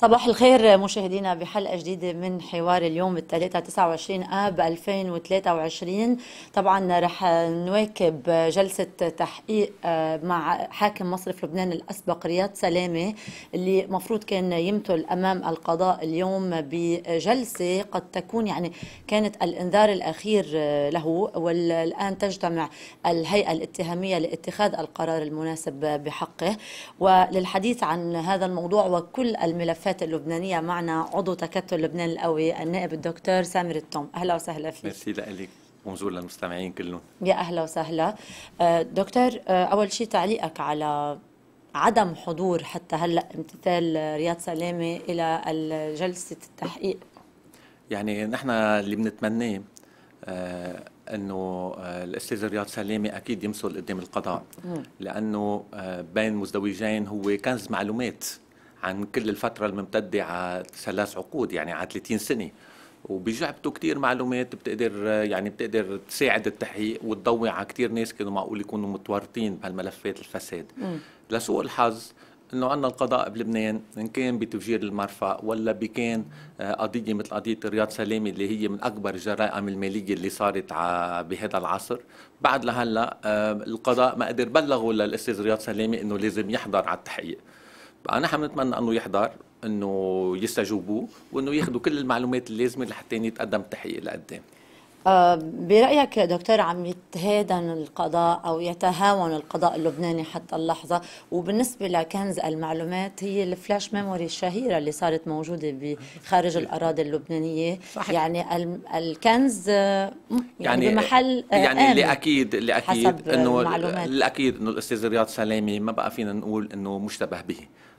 صباح الخير مشاهدينا بحلقة جديدة من حوار اليوم الثلاثاء 29 آب 2023 طبعا رح نواكب جلسة تحقيق آه، مع حاكم مصرف لبنان الأسبق رياض سلامة اللي مفروض كان يمثل أمام القضاء اليوم بجلسة قد تكون يعني كانت الإنذار الأخير آه، له والآن تجتمع الهيئة الاتهامية لاتخاذ القرار المناسب بحقه وللحديث عن هذا الموضوع وكل الملفات الثقافات اللبنانية معنا عضو تكتل لبنان القوي النائب الدكتور سامر التوم أهلا وسهلا فيك ميرسي لك بونجور للمستمعين كلهم يا أهلا وسهلا آه، دكتور آه، أول شيء تعليقك على عدم حضور حتى هلأ امتثال رياض سلامة إلى جلسة التحقيق يعني نحن اللي بنتمناه انه آه، الاستاذ رياض سلامه اكيد يمثل قدام القضاء لانه بين مزدوجين هو كنز معلومات عن كل الفترة الممتدة على ثلاث عقود يعني على 30 سنة وبيجعبته كتير معلومات بتقدر يعني بتقدر تساعد التحقيق وتضوي على كتير ناس كانوا معقول يكونوا متورطين بهالملفات الفساد لسوء الحظ انه عندنا القضاء بلبنان ان كان بتفجير المرفأ ولا بكان آه، قضيه مثل قضيه رياض سلامي اللي هي من اكبر الجرائم الماليه اللي صارت بهذا العصر بعد لهلا آه، القضاء ما قدر بلغوا للاستاذ رياض سلامي انه لازم يحضر على التحقيق نحن بنتمنى انه يحضر انه يستجوبوا وانه ياخذوا كل المعلومات اللازمه لحتى يتقدم تحقيق لقدام آه، برأيك دكتور عم يتهادن القضاء أو يتهاون القضاء اللبناني حتى اللحظة وبالنسبة لكنز المعلومات هي الفلاش ميموري الشهيرة اللي صارت موجودة بخارج الأراضي اللبنانية صحيح. يعني الكنز يعني, يعني بمحل آه، يعني اللي أكيد اللي أكيد إنه الأكيد إنه الأستاذ رياض سلامي ما بقى فينا نقول إنه مشتبه به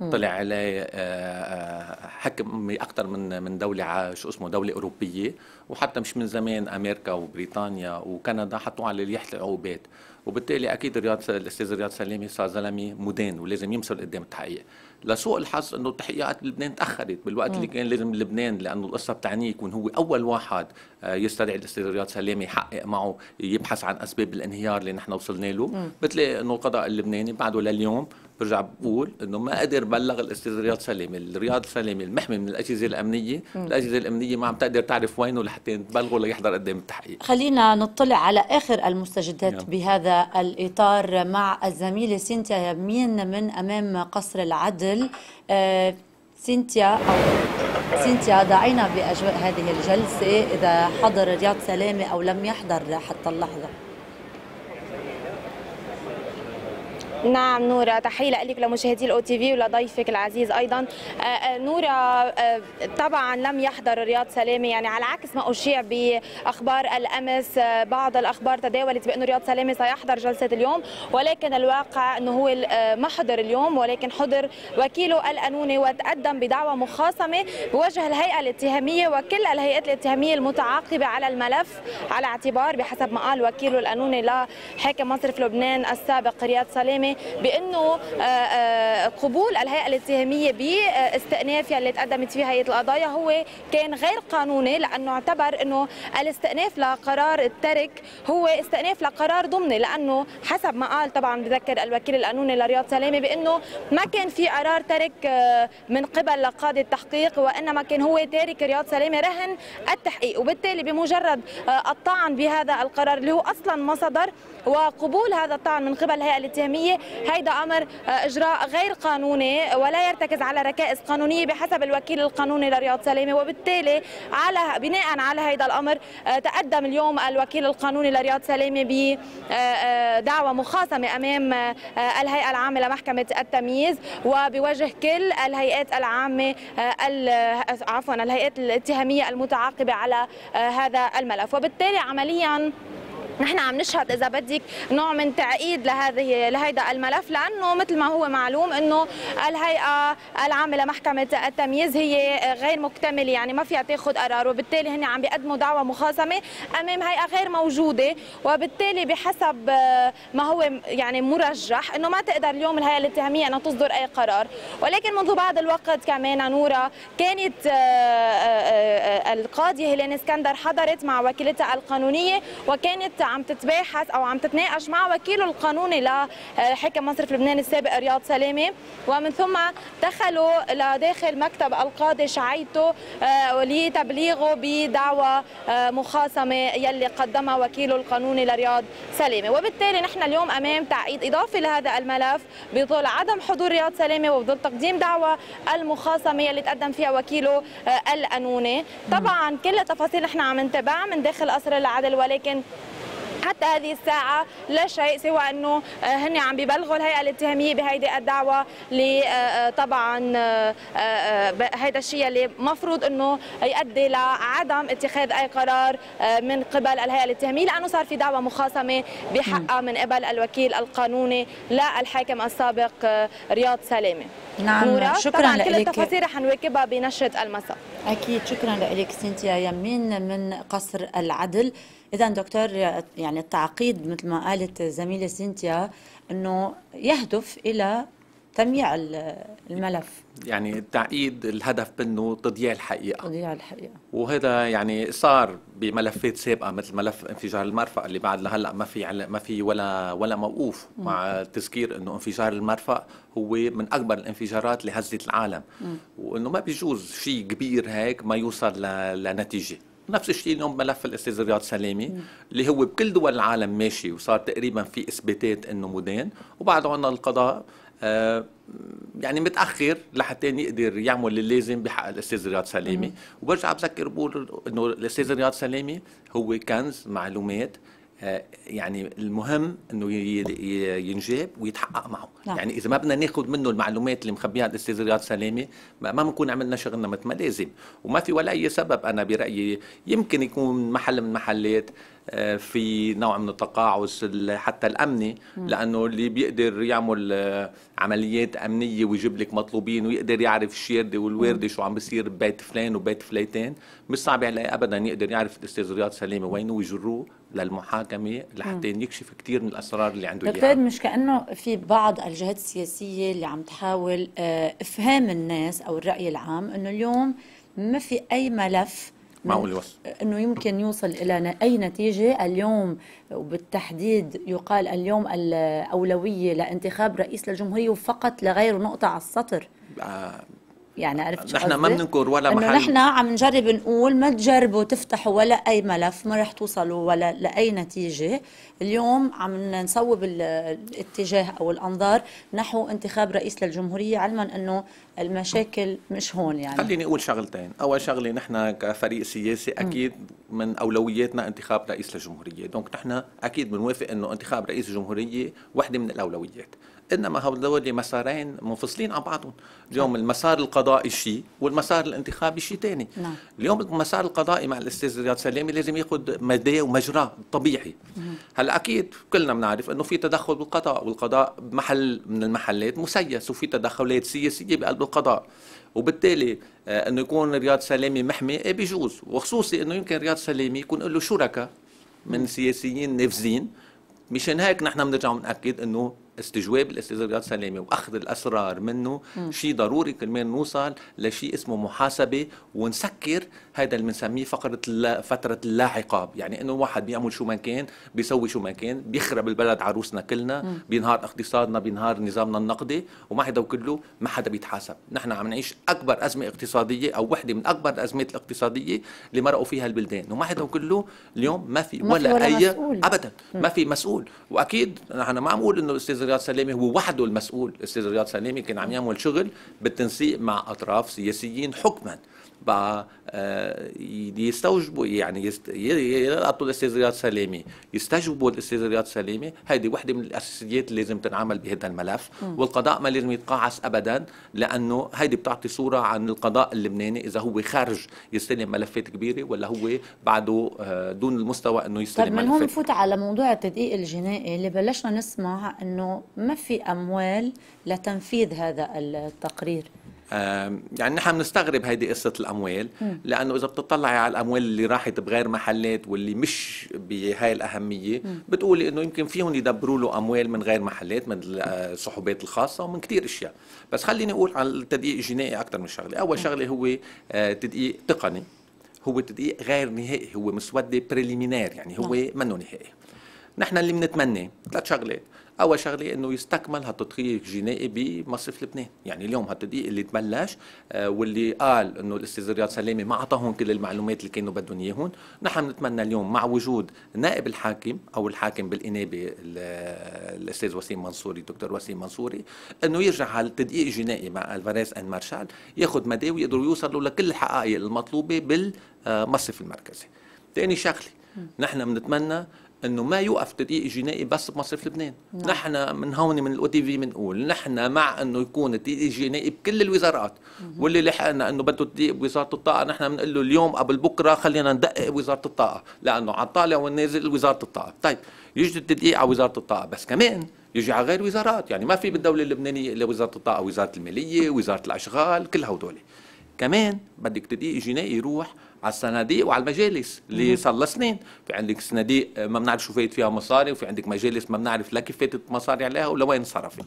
طلع عليه آه، آه، حكم اكثر من من دوله شو اسمه دوله اوروبيه وحتى مش من زمان امريكا وبريطانيا وكندا حطوا على ريحه العقوبات وبالتالي اكيد رياض الاستاذ رياض سلامي صار زلمه مدان ولازم يمثل قدام التحقيق لسوء الحظ انه تحقيقات لبنان تاخرت بالوقت م. اللي كان لازم لبنان لانه القصه بتعنيه يكون هو اول واحد آه، يستدعي الاستاذ رياض سلامه يحقق معه يبحث عن اسباب الانهيار اللي نحن وصلنا له بتلاقي انه القضاء اللبناني بعده لليوم برجع بقول انه ما قدر بلغ الاستاذ رياض سلامه، رياض سلامه المحمي من الاجهزه الامنيه، مم. الاجهزه الامنيه ما عم تقدر تعرف وينه لحتى تبلغه ليحضر قدام التحقيق. خلينا نطلع على اخر المستجدات يلا. بهذا الاطار مع الزميله سينتيا يمين من امام قصر العدل. آه، سينتيا أو سينتيا ضعينا بأجواء هذه الجلسة إذا حضر رياض سلامة أو لم يحضر حتى اللحظة نعم نورا تحية لك لمشاهدي الاو تي في ولضيفك العزيز ايضا آه، آه، نورا آه، طبعا لم يحضر رياض سلامه يعني على عكس ما اشيع باخبار الامس بعض الاخبار تداولت بانه رياض سلامه سيحضر جلسه اليوم ولكن الواقع انه هو ما حضر اليوم ولكن حضر وكيله القانوني وتقدم بدعوى مخاصمه بوجه الهيئه الاتهاميه وكل الهيئات الاتهاميه المتعاقبه على الملف على اعتبار بحسب ما قال وكيله القانوني لحاكم مصرف لبنان السابق رياض سلامه بانه آه، آه، قبول الهيئه الاتهاميه باستئناف اللي تقدمت فيها هيئه القضايا هو كان غير قانوني لانه اعتبر انه الاستئناف لقرار الترك هو استئناف لقرار ضمني لانه حسب ما قال طبعا بذكر الوكيل القانوني لرياض سلامه بانه ما كان في قرار ترك آه، من قبل لقاضي التحقيق وانما كان هو تارك رياض سلامه رهن التحقيق وبالتالي بمجرد الطعن بهذا القرار اللي هو اصلا ما صدر وقبول هذا الطعن من قبل الهيئه الاتهاميه هيدا امر آه، اجراء غير قانوني ولا يرتكز على ركائز قانونيه بحسب الوكيل القانوني لرياض سلامه وبالتالي على بناء على هذا الامر آه، تقدم اليوم الوكيل القانوني لرياض سلامه بدعوى آه، مخاصمه امام الهيئه العامه لمحكمه التمييز وبوجه كل الهيئات العامه عفوا الهيئات الاتهاميه المتعاقبه على هذا الملف وبالتالي عمليا نحن عم نشهد اذا بدك نوع من تعقيد لهذه لهيدا الملف لانه مثل ما هو معلوم انه الهيئه العامه لمحكمه التمييز هي غير مكتمله يعني ما فيها تاخذ قرار وبالتالي هن عم بيقدموا دعوى مخاصمه امام هيئه غير موجوده وبالتالي بحسب ما هو يعني مرجح انه ما تقدر اليوم الهيئه الاتهاميه انها تصدر اي قرار ولكن منذ بعض الوقت كمان نورا كانت آه، آه، آه، القاضيه هيلين اسكندر حضرت مع وكيلتها القانونيه وكانت عم تتباحث او عم تتناقش مع وكيله القانوني لحكم آه، مصرف لبنان السابق رياض سلامه ومن ثم دخلوا لداخل مكتب القاضي شعيته آه، لتبليغه بدعوى آه، مخاصمه يلي قدمها وكيله القانوني لرياض سلامه وبالتالي نحن اليوم امام تعقيد اضافي لهذا الملف بظل عدم حضور رياض سلامه وبظل تقديم دعوى المخاصمه يلي تقدم فيها وكيله القانوني طبعا كل التفاصيل نحن عم نتابعها من داخل قصر العدل ولكن حتى هذه الساعة لا شيء سوى أنه آه، هن عم ببلغوا الهيئة الاتهامية بهيدي الدعوة اللي آه، آه، طبعا هذا الشيء اللي مفروض أنه يؤدي لعدم اتخاذ أي قرار من قبل الهيئة الاتهامية لأنه صار في دعوة مخاصمة بحقها من قبل الوكيل القانوني للحاكم السابق رياض سلامة نعم نورا. نعم. شكرا لك كل التفاصيل رح نواكبها بنشرة المساء أكيد شكرا لك سنتيا يمين من قصر العدل اذا دكتور يعني التعقيد مثل ما قالت زميله سينتيا انه يهدف الى تمييع الملف يعني التعقيد الهدف منه تضييع الحقيقه تضييع الحقيقه وهذا يعني صار بملفات سابقه مثل ملف انفجار المرفأ اللي بعد لهلا ما في ما في ولا ولا موقوف مع تذكير انه انفجار المرفأ هو من اكبر الانفجارات اللي هزت العالم م. وانه ما بيجوز شيء كبير هيك ما يوصل لنتيجه نفس الشيء اليوم ملف الاستاذ رياض سلامي اللي هو بكل دول العالم ماشي وصار تقريبا في اثباتات انه مدان وبعده عندنا القضاء آه، يعني متاخر لحتى يقدر يعمل اللازم بحق الاستاذ رياض سلامي وبرجع بذكر بقول انه الاستاذ رياض سلامي هو كنز معلومات آه، يعني المهم انه ينجاب ويتحقق معه نعم. يعني اذا ما بدنا ناخذ منه المعلومات اللي مخبيها الاستاذ رياض سلامه ما بنكون عملنا شغلنا مثل ما لازم وما في ولا اي سبب انا برايي يمكن يكون محل من محلات آه، في نوع من التقاعس حتى الامني لانه اللي بيقدر يعمل آه، عمليات امنيه ويجيب لك مطلوبين ويقدر يعرف الشيرده والوارده شو عم بيصير ببيت فلان وبيت فليتين مش صعب عليه ابدا يقدر يعرف الاستاذ رياض سلامه وينه ويجروه للمحاكمه لحتى يكشف كثير من الاسرار اللي عنده اياها مش كانه في بعض الجهات السياسيه اللي عم تحاول آه، افهام الناس او الراي العام انه اليوم ما في اي ملف معقول نعم. يوصل انه يمكن يوصل الى اي نتيجه اليوم وبالتحديد يقال اليوم الاولويه لانتخاب رئيس للجمهوريه وفقط لغير نقطه على السطر آه يعني آه، عرفت نحن ما بننكر ولا محل نحن عم نجرب نقول ما تجربوا تفتحوا ولا اي ملف ما رح توصلوا ولا لاي نتيجه اليوم عم نصوب الاتجاه او الانظار نحو انتخاب رئيس للجمهوريه علما انه المشاكل مش هون يعني خليني اقول شغلتين اول شغله نحن كفريق سياسي اكيد من اولوياتنا انتخاب رئيس للجمهوريه دونك نحن اكيد بنوافق انه انتخاب رئيس الجمهوريه وحده من الاولويات انما هذول مسارين منفصلين عن بعضهم اليوم المسار القضائي شيء والمسار الانتخابي شيء ثاني نعم. اليوم المسار القضائي مع الاستاذ رياض سلامي لازم ياخذ مداه ومجراه طبيعي هلا اكيد كلنا بنعرف انه في تدخل بالقضاء والقضاء محل من المحلات مسيس وفي تدخلات سياسيه بقلب القضاء وبالتالي آه، انه يكون رياض سلامي محمي إيه، بيجوز وخصوصي انه يمكن رياض سلامي يكون له شركاء من سياسيين نافذين مشان هيك نحن بنرجع بناكد انه استجواب الاستاذ رياض سلامه واخذ الاسرار منه شيء ضروري كرمال نوصل لشيء اسمه محاسبه ونسكر هذا اللي بنسميه فقره فتره اللا عقاب يعني انه واحد بيعمل شو ما كان بيسوي شو ما كان بيخرب البلد عروسنا كلنا بينهار اقتصادنا بينهار نظامنا النقدي وما حدا وكله ما حدا بيتحاسب نحن عم نعيش اكبر ازمه اقتصاديه او وحده من اكبر الازمات الاقتصاديه اللي مرقوا فيها البلدان وما حدا وكله اليوم ما في ولا, ما في ولا اي مسؤول. ابدا ما في مسؤول واكيد نحن ما عم نقول انه الاستاذ رياض سلامي هو وحده المسؤول استاذ رياض سلامي كان عم يعمل شغل بالتنسيق مع اطراف سياسيين حكما بقى آه، يستوجبوا يعني يلقطوا الاستاذ رياض سلامي يستجوبوا الاستاذ رياض سلامي هذه وحده من الاساسيات اللي لازم تنعمل بهذا الملف م. والقضاء ما لازم يتقاعس ابدا لانه هيدي بتعطي صوره عن القضاء اللبناني اذا هو خارج يستلم ملفات كبيره ولا هو بعده آه، دون المستوى انه يستلم طيب من هون نفوت على موضوع التدقيق الجنائي اللي بلشنا نسمع انه ما في اموال لتنفيذ هذا التقرير يعني نحن بنستغرب هيدي قصه الاموال لانه اذا بتطلعي على الاموال اللي راحت بغير محلات واللي مش بهاي الاهميه بتقولي انه يمكن فيهم يدبروا له اموال من غير محلات من آه، الصحوبات الخاصه ومن كثير اشياء بس خليني اقول عن التدقيق الجنائي اكثر من شغله اول شغله هو آه، تدقيق تقني هو تدقيق غير نهائي هو مسوده بريليمينير يعني هو نعم. منه نهائي نحن اللي بنتمناه ثلاث شغلات اول شغله انه يستكمل هالتدقيق الجنائي بمصرف لبنان يعني اليوم هالتدقيق اللي تبلش آه، واللي قال انه الاستاذ رياض سلامه ما اعطاهم كل المعلومات اللي كانوا بدهم اياهم نحن بنتمنى اليوم مع وجود نائب الحاكم او الحاكم بالانابه الاستاذ وسيم منصوري دكتور وسيم منصوري انه يرجع على التدقيق الجنائي مع الفاريز ان مارشال ياخذ مدى ويقدروا يوصلوا لكل الحقائق المطلوبه بالمصرف المركزي ثاني شغله نحن بنتمنى انه ما يوقف تدقيق جنائي بس بمصرف لبنان نعم. نحن من هون من الاو تي في بنقول نحن مع انه يكون التدقيق الجنائي بكل الوزارات مم. واللي لحقنا انه بده تدقيق بوزاره الطاقه نحن بنقول له اليوم قبل بكره خلينا ندقق بوزاره الطاقه لانه على الطالع والنازل وزاره الطاقه طيب يجي التدقيق على وزاره الطاقه بس كمان يجي على غير وزارات يعني ما في بالدوله اللبنانيه الا وزاره الطاقه وزاره الماليه وزاره الاشغال كل هدول كمان بدك تدقيق جنائي يروح على الصناديق وعلى المجالس اللي صار لها سنين في عندك صناديق آه، ما بنعرف شو فايت فيها مصاري وفي عندك مجالس ما بنعرف لا كيف فاتت مصاري عليها ولا وين صرفت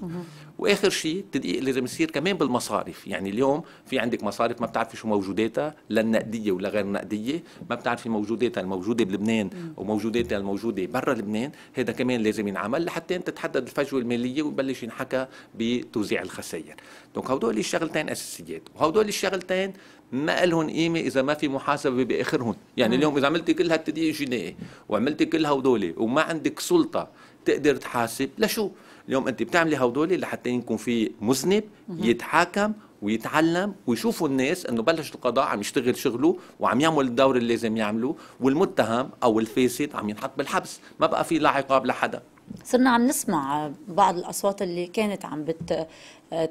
واخر شيء التدقيق لازم يصير كمان بالمصارف يعني اليوم في عندك مصارف ما بتعرفي شو موجوداتها لا النقديه ولا غير النقديه ما بتعرفي موجوداتها الموجوده بلبنان وموجوداتها الموجوده برا لبنان هذا كمان لازم ينعمل لحتى تتحدد الفجوه الماليه ويبلش ينحكى بتوزيع الخسائر دونك هدول الشغلتين اساسيات وهدول الشغلتين ما لهم قيمه اذا ما في محاسبه باخرهم يعني اليوم اذا عملتي كل هالتدقيق جنائي وعملتي كل هدول وما عندك سلطه تقدر تحاسب لشو اليوم انت بتعملي هدول لحتى يكون في مذنب يتحاكم ويتعلم ويشوفوا الناس انه بلش القضاء عم يشتغل شغله وعم يعمل الدور اللي لازم يعمله والمتهم او الفاسد عم ينحط بالحبس ما بقى في لا عقاب لحدا صرنا عم نسمع بعض الأصوات اللي كانت عم بت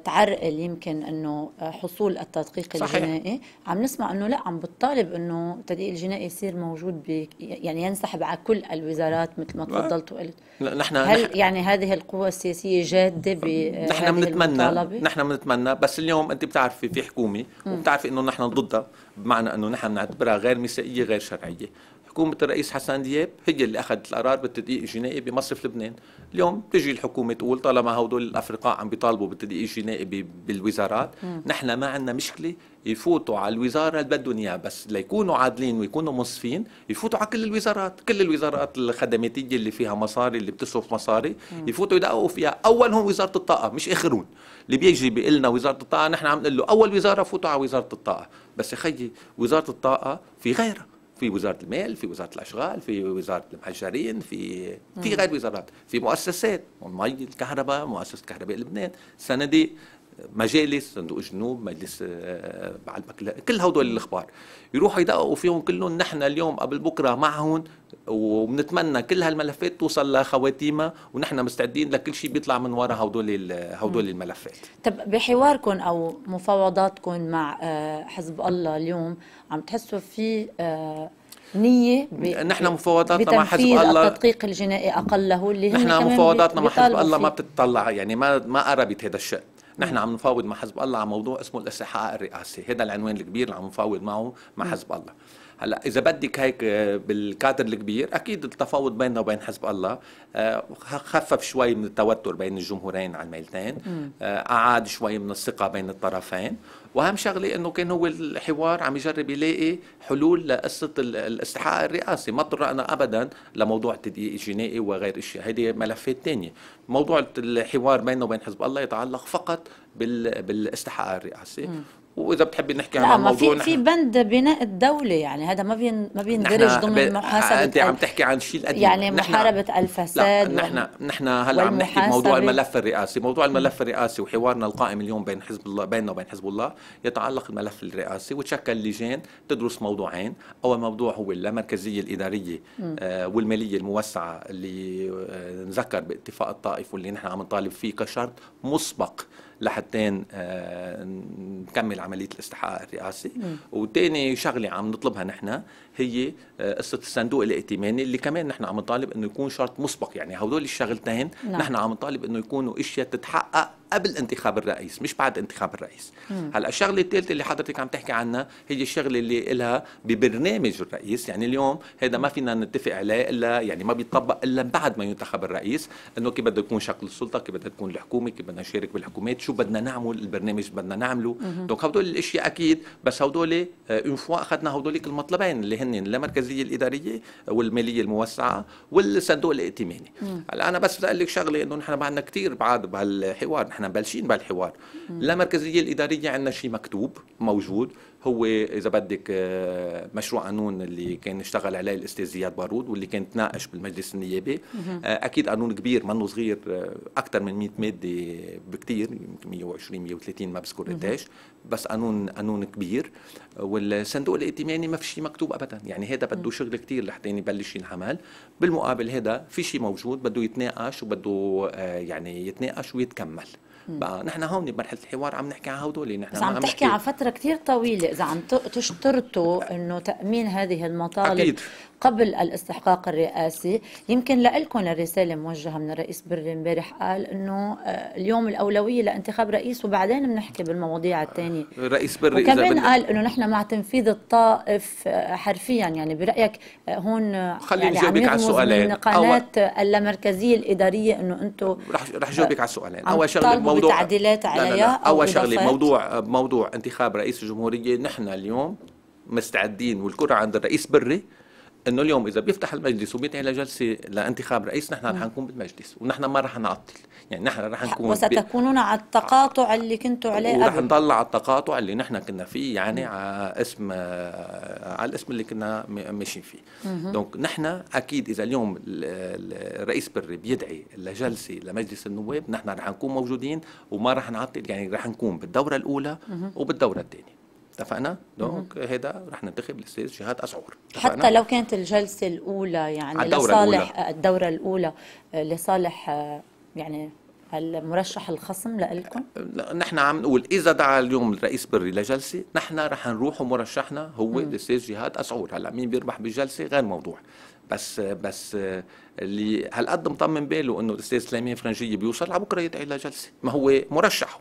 تعرقل يمكن انه حصول التدقيق صحيح. الجنائي عم نسمع انه لا عم بتطالب انه التدقيق الجنائي يصير موجود ب يعني ينسحب على كل الوزارات مثل ما تفضلت وقلت نحن هل نحن يعني هذه القوى السياسيه جاده ب نحن بنتمنى نحن بنتمنى بس اليوم انت بتعرفي في حكومه وبتعرفي انه نحن ضدها بمعنى انه نحن بنعتبرها غير مسائية غير شرعيه حكومه الرئيس حسن دياب هي اللي اخذت القرار بالتدقيق الجنائي بمصرف لبنان اليوم تجي الحكومه تقول طالما هدول الافرقاء عم بيطالبوا بالتدقيق الجنائي بالوزارات نحن ما عندنا مشكله يفوتوا على الوزاره اللي بدهم اياها بس ليكونوا عادلين ويكونوا منصفين يفوتوا على كل الوزارات كل الوزارات الخدماتيه اللي فيها مصاري اللي بتصرف مصاري يفوتوا يدققوا فيها اولهم وزاره الطاقه مش اخرون اللي بيجي بيقول لنا وزاره الطاقه نحن عم نقول له اول وزاره فوتوا على وزاره الطاقه بس يا خيي وزاره الطاقه في غيرها في وزاره المال في وزاره الاشغال في وزاره المهجرين في في غير وزارات في مؤسسات المي الكهرباء مؤسسه كهرباء لبنان السندي مجالس صندوق جنوب مجلس آه، على كل هدول الاخبار يروحوا يدققوا فيهم كلهم نحن اليوم قبل بكره معهم وبنتمنى كل هالملفات توصل لخواتيمها ونحن مستعدين لكل شيء بيطلع من وراء هدول هدول الملفات طب بحواركم او مفاوضاتكم مع آه، حزب الله اليوم عم تحسوا في آه، نية نحن مفاوضاتنا مع حزب الله التدقيق الجنائي اقله اللي نحن مفاوضاتنا مع حزب الله ما بتتطلع يعني ما ما قربت هذا الشيء نحن عم نفاوض مع حزب الله على موضوع اسمه الاستحقاق الرئاسي هذا العنوان الكبير اللي عم نفاوض معه مع حزب الله هلا اذا بدك هيك آه، بالكادر الكبير اكيد التفاوض بيننا وبين حزب الله آه، خفف شوي من التوتر بين الجمهورين على الميلتين آه، اعاد شوي من الثقه بين الطرفين واهم شغله انه كان هو الحوار عم يجرب يلاقي حلول لقصه الاستحقاق الرئاسي ما طرقنا ابدا لموضوع التدقيق الجنائي وغير اشياء هذه ملفات ثانيه موضوع الحوار بينه وبين حزب الله يتعلق فقط بالاستحقاق الرئاسي واذا بتحبي نحكي عن الموضوع لا ما في في بند بناء الدوله يعني هذا ما بين ما بيندرج ضمن محاسبه انت عم تحكي عن شيء القديم يعني محاربه الفساد لا نحن نحن هلا عم نحكي بموضوع الملف الرئاسي موضوع الملف الرئاسي وحوارنا القائم اليوم بين حزب الله بيننا وبين حزب الله يتعلق الملف الرئاسي وتشكل لجان تدرس موضوعين اول موضوع هو اللامركزيه الاداريه آه، والماليه الموسعه اللي آه، نذكر باتفاق الطائف واللي نحن عم نطالب فيه كشرط مسبق لحتى آه، نكمل عمليه الاستحقاق الرئاسي وثاني شغله عم نطلبها نحن هي آه، قصه الصندوق الائتماني اللي كمان نحن عم نطالب انه يكون شرط مسبق يعني هدول الشغلتين نعم. نحن عم نطالب انه يكونوا اشياء تتحقق قبل انتخاب الرئيس مش بعد انتخاب الرئيس هلا الشغله الثالثه اللي حضرتك عم تحكي عنها هي الشغله اللي لها ببرنامج الرئيس يعني اليوم هذا ما فينا نتفق عليه الا يعني ما بيطبق الا بعد ما ينتخب الرئيس انه كيف بده يكون شكل السلطه كيف بدها تكون الحكومه كيف بدنا نشارك بالحكومات شو بدنا نعمل البرنامج بدنا نعمله دونك هدول الاشياء اكيد بس هدول اون فوا اخذنا هدول المطلبين اللي هن المركزية الاداريه والماليه الموسعه والصندوق الائتماني هلا انا بس بدي اقول لك شغله انه نحن ما كثير بعاد بهالحوار نحن بلشين بهالحوار المركزية الاداريه عندنا شيء مكتوب موجود هو اذا بدك آه، مشروع قانون اللي كان اشتغل عليه الاستاذ زياد بارود واللي كان تناقش بالمجلس النيابي آه، اكيد قانون كبير منه صغير آه، اكثر من 100 ماده بكثير يمكن 120 130 ما بذكر قديش بس قانون قانون كبير والصندوق الائتماني ما في شيء مكتوب ابدا يعني هذا بده شغل كثير لحتى يبلش ينعمل بالمقابل هذا في شيء موجود بده يتناقش وبده يعني يتناقش ويتكمل بقى نحن هون بمرحله الحوار عم نحكي عن هدول نحن بس عم, عم تحكي على فتره كثير طويله اذا عم تشترطوا انه تامين هذه المطالب أكيد. قبل الاستحقاق الرئاسي يمكن لكم الرسالة موجهة من الرئيس بري امبارح قال انه آه، اليوم الاولوية لانتخاب رئيس وبعدين بنحكي بالمواضيع الثانية رئيس بري وكمان قال انه نحن مع تنفيذ الطائف آه، حرفيا يعني برايك آه، هون خليني يعني جاوبك على السؤالين قناة اللامركزية الادارية انه انتم رح رح جاوبك على السؤالين يعني اول شغله موضوع تعديلات عليها اول شغله موضوع موضوع انتخاب رئيس الجمهورية نحن اليوم مستعدين والكرة عند الرئيس بري انه اليوم اذا بيفتح المجلس وبيدعي لجلسه لانتخاب رئيس نحن رح نعم. نكون بالمجلس ونحن ما رح نعطل يعني نحن رح نكون وستكونون على التقاطع اللي كنتوا عليه قبل رح نضل على التقاطع اللي نحن كنا فيه يعني على اسم آه، على الاسم اللي كنا ماشيين فيه دونك نحن اكيد اذا اليوم الرئيس بري بيدعي لجلسه لمجلس النواب نحن رح نكون موجودين وما رح نعطل يعني رح نكون بالدوره الاولى وبالدوره الثانيه اتفقنا دونك هذا رح ننتخب الاستاذ جهاد اسعور حتى لو كانت الجلسه الاولى يعني الدورة لصالح الأولى. الدوره الاولى آه، لصالح آه، يعني المرشح الخصم لكم؟ نحن عم نقول اذا دعا اليوم الرئيس بري لجلسه نحن رح نروح ومرشحنا هو الاستاذ جهاد اسعور هلا مين بيربح بالجلسه غير موضوع بس بس اللي هالقد مطمن باله انه الاستاذ سليمان فرنجيه بيوصل على بكره يدعي لجلسه ما هو مرشحه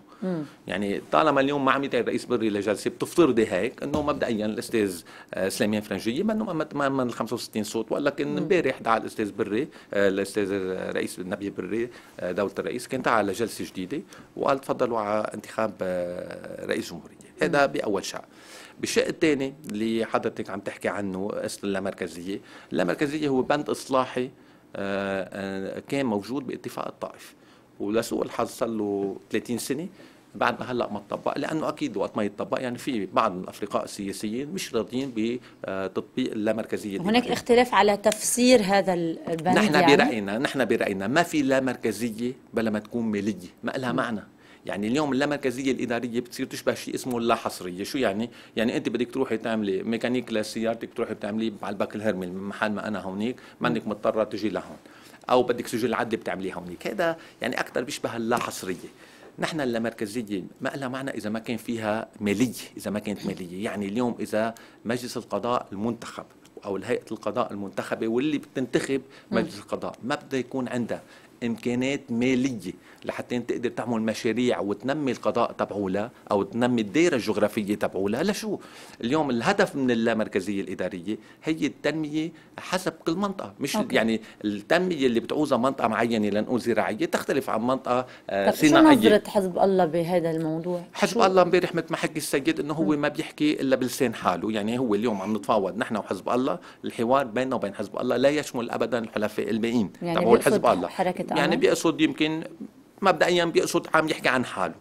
يعني طالما اليوم ما عم يدعي الرئيس بري لجلسه بتفترضي هيك انه مبدئيا الاستاذ آه، سليمان فرنجيه منه ما من 65 صوت ولا كان امبارح دعا الاستاذ بري آه، الاستاذ الرئيس نبي بري آه، دوله الرئيس كان دعا لجلسه جديده وقال تفضلوا على انتخاب رئيس جمهوريه هذا باول شعب بالشق الثاني اللي حضرتك عم تحكي عنه اسم اللامركزيه اللامركزيه هو بند اصلاحي آه، آه، كان موجود باتفاق الطائف ولسوء الحظ صار له 30 سنه بعد ما هلا ما تطبق لانه اكيد وقت ما يتطبق يعني في بعض من الافرقاء السياسيين مش راضيين بتطبيق اللامركزيه هناك دي. اختلاف على تفسير هذا البند نحن يعني؟ براينا نحن براينا ما في لا مركزيه بلا ما تكون ماليه ما لها معنى يعني اليوم اللامركزيه الاداريه بتصير تشبه شيء اسمه اللا حصريه شو يعني يعني انت بدك تروحي تعملي ميكانيك لسيارتك تروحي بتعمليه على الباك الهرمي محل ما انا هونيك ما انك مضطره تجي لهون او بدك سجل عدلي بتعمليه هونيك هذا يعني اكثر بيشبه اللا حصريه نحن اللامركزية ما لها معنى إذا ما كان فيها مالية إذا ما كانت مالية يعني اليوم إذا مجلس القضاء المنتخب او هيئه القضاء المنتخبه واللي بتنتخب مجلس القضاء ما بده يكون عندها امكانات ماليه لحتى انت تقدر تعمل مشاريع وتنمي القضاء تبعولها او تنمي الدائره الجغرافيه تبعولها لشو اليوم الهدف من اللامركزيه الاداريه هي التنميه حسب كل منطقه مش أوكي. يعني التنميه اللي بتعوزها منطقه معينه لنقول زراعيه تختلف عن منطقه آه، صناعيه شو نظره حزب الله بهذا الموضوع حزب الله امبارح مثل ما حكي السيد انه هو ما بيحكي الا بلسان حاله يعني هو اليوم عم نتفاوض نحن وحزب الله الحوار بيننا وبين حزب الله لا يشمل ابدا الحلفاء الباقيين يعني تبعوا حزب الله حركه يعني نعم. بيقصد يمكن مبدئيا بيقصد عم يحكي عن حاله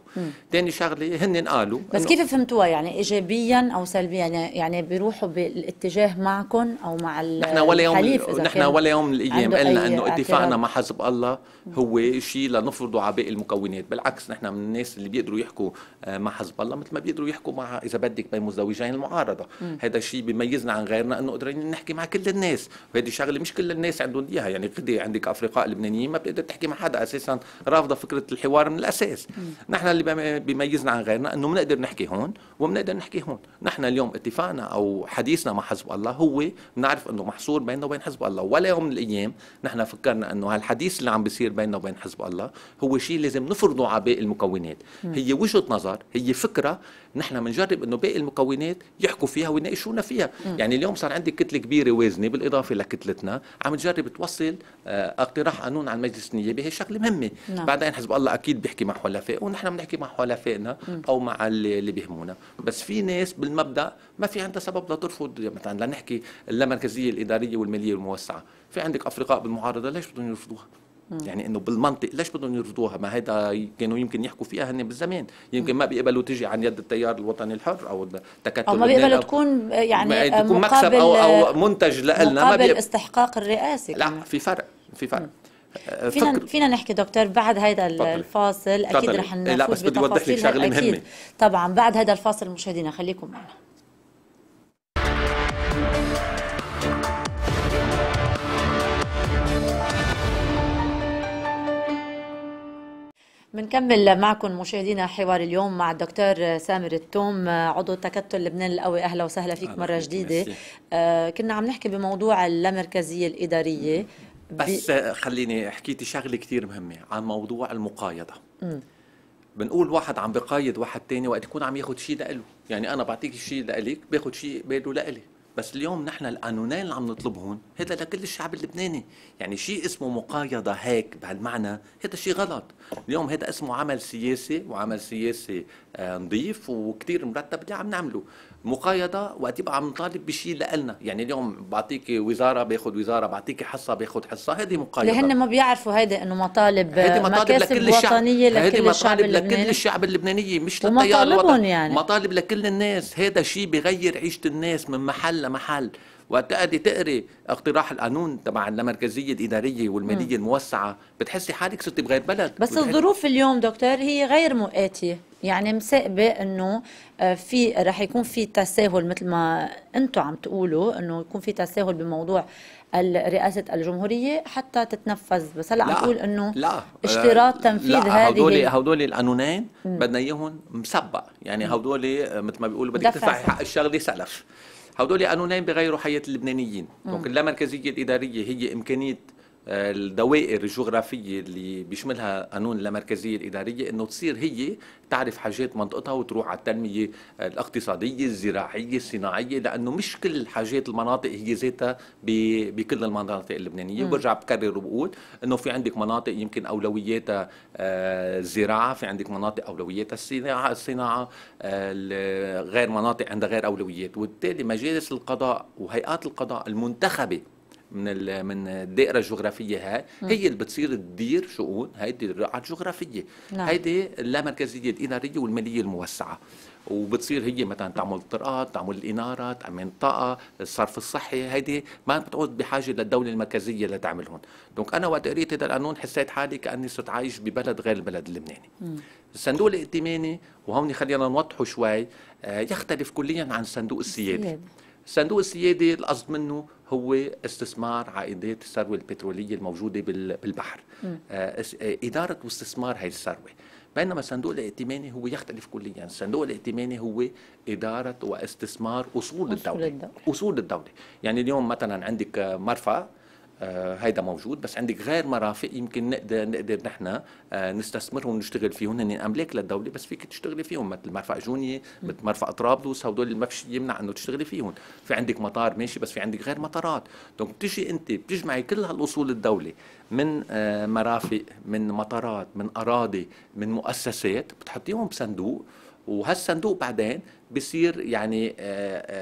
ثاني شغله هن قالوا بس كيف فهمتوها يعني ايجابيا او سلبيا يعني, يعني بيروحوا بالاتجاه معكم او مع نحن ولا يوم نحن ولا يوم من الايام قلنا انه اتفاقنا مع حزب الله هو شيء لنفرضه على باقي المكونات بالعكس نحن من الناس اللي بيقدروا يحكوا آه، مع حزب الله مثل ما بيقدروا يحكوا مع اذا بدك بين مزدوجين المعارضه هذا الشيء بيميزنا عن غيرنا انه قدرنا نحكي مع كل الناس وهذه شغله مش كل الناس عندهم اياها يعني قدي عندك افرقاء لبنانيين ما بتقدر تحكي مع حدا اساسا رافضه فكره الحوار من الاساس نحن اللي اللي بيميزنا عن غيرنا انه بنقدر نحكي هون وبنقدر نحكي هون نحن اليوم اتفاقنا او حديثنا مع حزب الله هو بنعرف انه محصور بيننا وبين حزب الله ولا يوم من الايام نحن فكرنا انه هالحديث اللي عم بيصير بيننا وبين حزب الله هو شيء لازم نفرضه على باقي المكونات هي وجهه نظر هي فكره نحن بنجرب انه باقي المكونات يحكوا فيها ويناقشونا فيها يعني اليوم صار عندي كتله كبيره وازنه بالاضافه لكتلتنا عم تجرب توصل آه، اقتراح قانون على المجلس النيابي هي شغله مهمه نعم. بعدين حزب الله اكيد بيحكي مع حلفائه ونحن بنحكي نحكي مع حلفائنا او مع اللي بيهمونا بس في ناس بالمبدا ما في عندها سبب لترفض مثلا لنحكي اللامركزيه الاداريه والماليه الموسعه في عندك افرقاء بالمعارضه ليش بدهم يرفضوها يعني انه بالمنطق ليش بدهم يرفضوها ما هيدا كانوا يمكن يحكوا فيها هن بالزمان يمكن ما بيقبلوا تجي عن يد التيار الوطني الحر او التكتل او ما بيقبلوا تكون يعني تكون مقابل مكسب او او منتج لنا مقابل ما بيق... استحقاق الرئاسي لا في فرق في فرق م. آه، فينا فينا نحكي دكتور بعد هذا الفاصل اكيد فضلي. رح نفوت إيه، لا بس بدي اوضح لك شغله مهمه طبعا بعد هذا الفاصل مشاهدينا خليكم معنا بنكمل معكم مشاهدينا حوار اليوم مع الدكتور سامر التوم عضو تكتل لبنان القوي اهلا وسهلا فيك مره جديده آه، كنا عم نحكي بموضوع اللامركزيه الاداريه بس بي... خليني حكيتي شغله كثير مهمه عن موضوع المقايضه بنقول واحد عم بقايض واحد تاني وقت يكون عم ياخذ شيء لإله يعني انا بعطيك شيء لإلك باخذ شيء باله لإلي بس اليوم نحن القانونين اللي عم نطلبهم هذا لكل الشعب اللبناني يعني شيء اسمه مقايضة هيك بهالمعنى هذا شيء غلط اليوم هذا اسمه عمل سياسي وعمل سياسي آه، نظيف وكثير مرتب اللي عم نعمله مقايضه وقت يبقى عم نطالب بشيء لنا يعني اليوم بعطيك وزاره باخذ وزاره بعطيك حصه باخذ حصه هذه مقايضه هن ما بيعرفوا هيدي انه مطالب هيدي مطالب لكل الشعب هيدي مطالب لكل الشعب اللبناني مش للتيار يعني مطالب لكل الناس هذا شيء بغير عيشه الناس من محل لمحل تقعدي تقري اقتراح القانون تبع المركزيه الاداريه والماليه م. الموسعه بتحسي حالك صرتي بغير بلد بس الظروف اليوم دكتور هي غير مؤاتيه يعني مسائبه انه آه، في رح يكون في تساهل مثل ما انتم عم تقولوا انه يكون في تساهل بموضوع رئاسه الجمهوريه حتى تتنفذ بس هلا عم تقول انه لا آه، اشتراط تنفيذ لا هذه هدول هدول القانونين بدنا اياهم مسبق يعني هدول آه، مثل ما بيقولوا بدك تدفعي حق الشغله سلف هدول قانونين بغيروا حياه اللبنانيين دونك اللامركزيه الاداريه هي امكانيه الدوائر الجغرافية اللي بيشملها قانون المركزية الإدارية أنه تصير هي تعرف حاجات منطقتها وتروح على التنمية الاقتصادية الزراعية الصناعية لأنه مش كل حاجات المناطق هي ذاتها بكل المناطق اللبنانية وبرجع بكرر وبقول أنه في عندك مناطق يمكن أولوياتها الزراعة آه، في عندك مناطق أولوياتها الصناعة الصناعة آه، غير مناطق عندها غير أولويات وبالتالي مجالس القضاء وهيئات القضاء المنتخبة من من الدائره الجغرافيه هاي هي اللي بتصير تدير شؤون نعم. هيدي الرقعه الجغرافيه هيدي اللامركزيه الاداريه والماليه الموسعه وبتصير هي مثلا تعمل الطرقات، تعمل الاناره، تامين الطاقه، الصرف الصحي، هيدي ما بتعود بحاجه للدوله المركزيه لتعملهم، دونك انا وقت قريت هذا القانون حسيت حالي كاني صرت عايش ببلد غير البلد اللبناني. الصندوق الائتماني وهون خلينا نوضحه شوي آه، يختلف كليا عن الصندوق السيادي. السيادي. الصندوق السيادي القصد منه هو استثمار عائدات الثروه البتروليه الموجوده بالبحر آه، آه، اداره واستثمار هذه الثروه بينما الصندوق الائتماني هو يختلف كليا الصندوق الائتماني هو إدارة واستثمار أصول, أصول الدولة. الدولة أصول الدولة يعني اليوم مثلا عندك مرفأ آه، هيدا موجود بس عندك غير مرافق يمكن نقدر نقدر نحن آه، نستثمرهم ونشتغل فيهم هن املاك للدوله بس فيك تشتغلي فيهم مثل مرفق جوني مثل مرفق طرابلس هدول اللي ما في يمنع انه تشتغلي فيهم في عندك مطار ماشي بس في عندك غير مطارات دونك بتجي انت بتجمعي كل هالاصول الدوله من آه، مرافق من مطارات من اراضي من مؤسسات بتحطيهم بصندوق وهالصندوق بعدين بصير يعني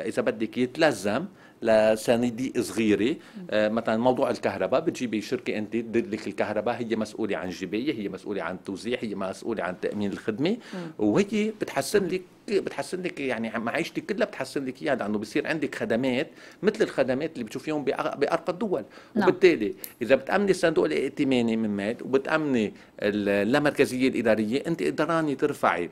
اذا بدك يتلزم لصناديق صغيره آه، مثلا موضوع الكهرباء بتجيبي شركه انت تدير لك الكهرباء هي مسؤوله عن الجبايه هي مسؤوله عن التوزيع هي مسؤوله عن تامين الخدمه وهي بتحسن لك بتحسن لك يعني معيشتك كلها بتحسن لك اياها لانه بصير عندك خدمات مثل الخدمات اللي بتشوفيهم بارقى الدول نعم. وبالتالي اذا بتامني الصندوق الائتماني من مال وبتامني اللامركزيه الاداريه انت قدرانه ترفعي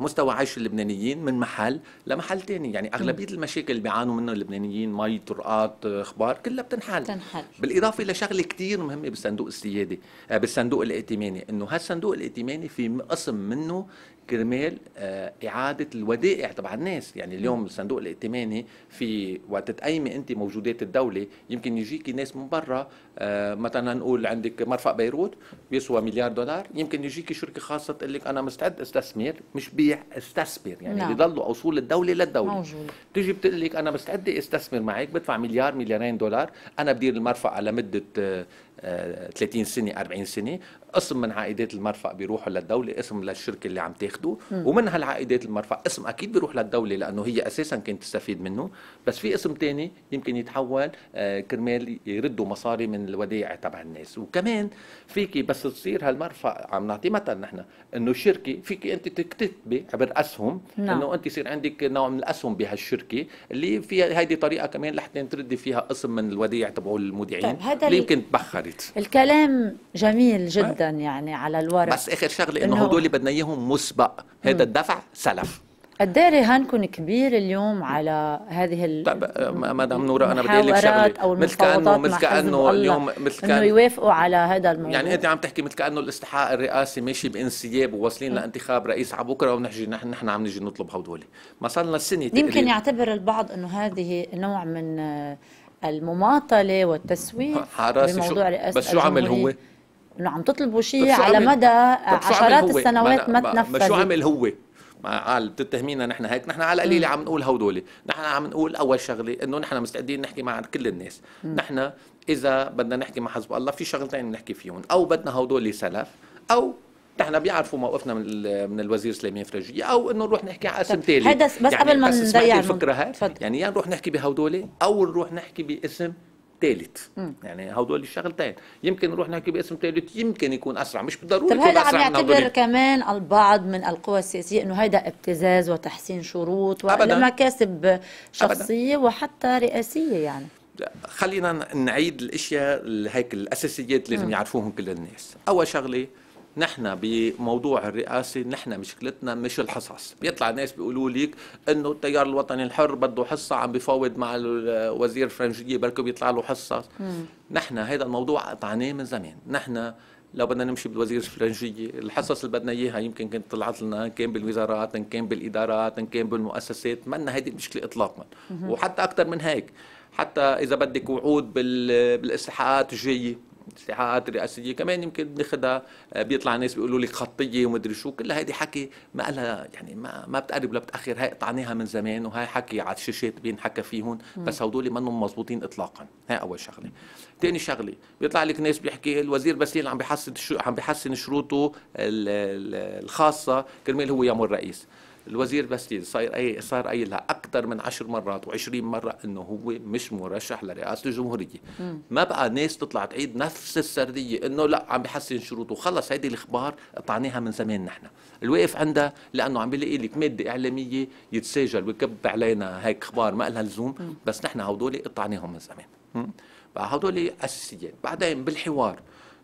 مستوى عيش اللبنانيين من محل لمحل تاني يعني أغلبية المشاكل اللي بيعانوا منها اللبنانيين مي طرقات أخبار كلها بتنحل تنحل. بالإضافة لشغلة كتير مهمة بالصندوق السيادي آه، بالصندوق الائتماني إنه هالصندوق الائتماني في قسم منه كرمال آه، اعاده الودائع تبع الناس يعني اليوم الصندوق الائتماني في وقت تقيمي انت موجودات الدوله يمكن يجيك ناس من برا آه، مثلا نقول عندك مرفق بيروت بيسوى مليار دولار يمكن يجيك شركه خاصه تقول لك انا مستعد استثمر مش بيع استثمر يعني نعم. بيضلوا أصول الدوله للدوله موجود. تجي بتقول لك انا مستعده استثمر معك بدفع مليار مليارين دولار انا بدير المرفق على مده 30 آه، سنه 40 سنه قسم من عائدات المرفأ بيروحوا للدولة قسم للشركة اللي عم تاخده ومن هالعائدات المرفأ قسم أكيد بيروح للدولة لأنه هي أساسا كانت تستفيد منه بس في قسم تاني يمكن يتحول آه، كرمال يردوا مصاري من الودائع تبع الناس وكمان فيكي بس تصير هالمرفأ عم نعطي مثل نحن أنه الشركة فيكي أنت تكتتبي عبر أسهم نعم. أنه أنت يصير عندك نوع من الأسهم بهالشركة اللي فيها هيدي طريقة كمان لحتى تردي فيها قسم من الودائع تبعوا المودعين طيب هذا اللي يمكن تبخرت الكلام جميل جدا جدا يعني على الورق بس اخر شغله انه هدول بدنا اياهم مسبق هذا الدفع سلف قد ايه رهانكم كبير اليوم على هذه ال طيب مدام نورا انا بدي اقول لك شغله مثل كانه مثل كانه اليوم مثل كانه انه يوافقوا على هذا الموضوع يعني انت عم تحكي مثل كانه الاستحقاق الرئاسي ماشي بانسياب وواصلين لانتخاب رئيس على بكره ونحجي نحن نحن عم نجي نطلب هدول ما صار لنا تقريبا يمكن يعتبر البعض انه هذه نوع من المماطله والتسويف بموضوع رئاسه بس شو عمل هو؟ انه عم تطلبوا شيء على مدى عشرات السنوات ما, ما تنفذ شو عمل هو؟ ما قال بتتهمينا نحن هيك نحن على القليله عم نقول هودول نحن عم نقول اول شغله انه نحن مستعدين نحكي مع كل الناس م. نحن اذا بدنا نحكي مع حزب الله في شغلتين بنحكي فيهم او بدنا هودول سلف او نحن بيعرفوا موقفنا من من الوزير سليمان فرجي او انه نروح نحكي على اسم ثاني بس يعني قبل ما نضيع الفكره هاي يعني يا يعني نروح نحكي بهودول او نروح نحكي باسم ثالث يعني هدول الشغلتين يمكن نروح نحكي باسم ثالث يمكن يكون اسرع مش بالضروره طيب هذا عم يعتبر كمان البعض من القوى السياسيه انه هيدا ابتزاز وتحسين شروط ومكاسب شخصيه أبداً. وحتى رئاسيه يعني خلينا نعيد الاشياء هيك الاساسيات لازم يعرفوهم كل الناس اول شغله نحن بموضوع الرئاسة نحن مشكلتنا مش الحصص بيطلع ناس بيقولوا لك انه التيار الوطني الحر بده حصة عم بفاوض مع الوزير الفرنجية بركو بيطلع له حصة نحن هذا الموضوع قطعناه من زمان نحن لو بدنا نمشي بالوزير الفرنجية الحصص اللي بدنا اياها يمكن كانت طلعت لنا ان كان بالوزارات ان كان بالادارات ان كان بالمؤسسات ما هيدي المشكله اطلاقا وحتى اكثر من هيك حتى اذا بدك وعود بالاسحاقات الجايه الاستيحاءات الرئاسيه كمان يمكن بناخذها آه، بيطلع ناس بيقولوا لك خطيه ومدري شو كل هيدي حكي ما لها يعني ما ما بتقرب ولا بتاخر هاي قطعناها من زمان وهاي حكي على الشاشات بينحكى فيهم بس هدول منهم مزبوطين اطلاقا هاي اول شغله ثاني شغله بيطلع لك ناس بيحكي الوزير بسيل عم بيحسن عم بيحسن شروطه الخاصه كرمال هو يمر رئيس الوزير بسليل صاير اي صار قايلها اكثر من 10 مرات و20 مره انه هو مش مرشح لرئاسه الجمهوريه ما بقى ناس تطلع تعيد نفس السرديه انه لا عم بحسن شروطه خلص هيدي الاخبار قطعناها من زمان نحن الواقف عندها لانه عم بيلاقي لك ماده اعلاميه يتساجل ويكب علينا هيك اخبار ما لها لزوم بس نحن هدول قطعناهم من زمان بقى هدول اساسيات بعدين بالحوار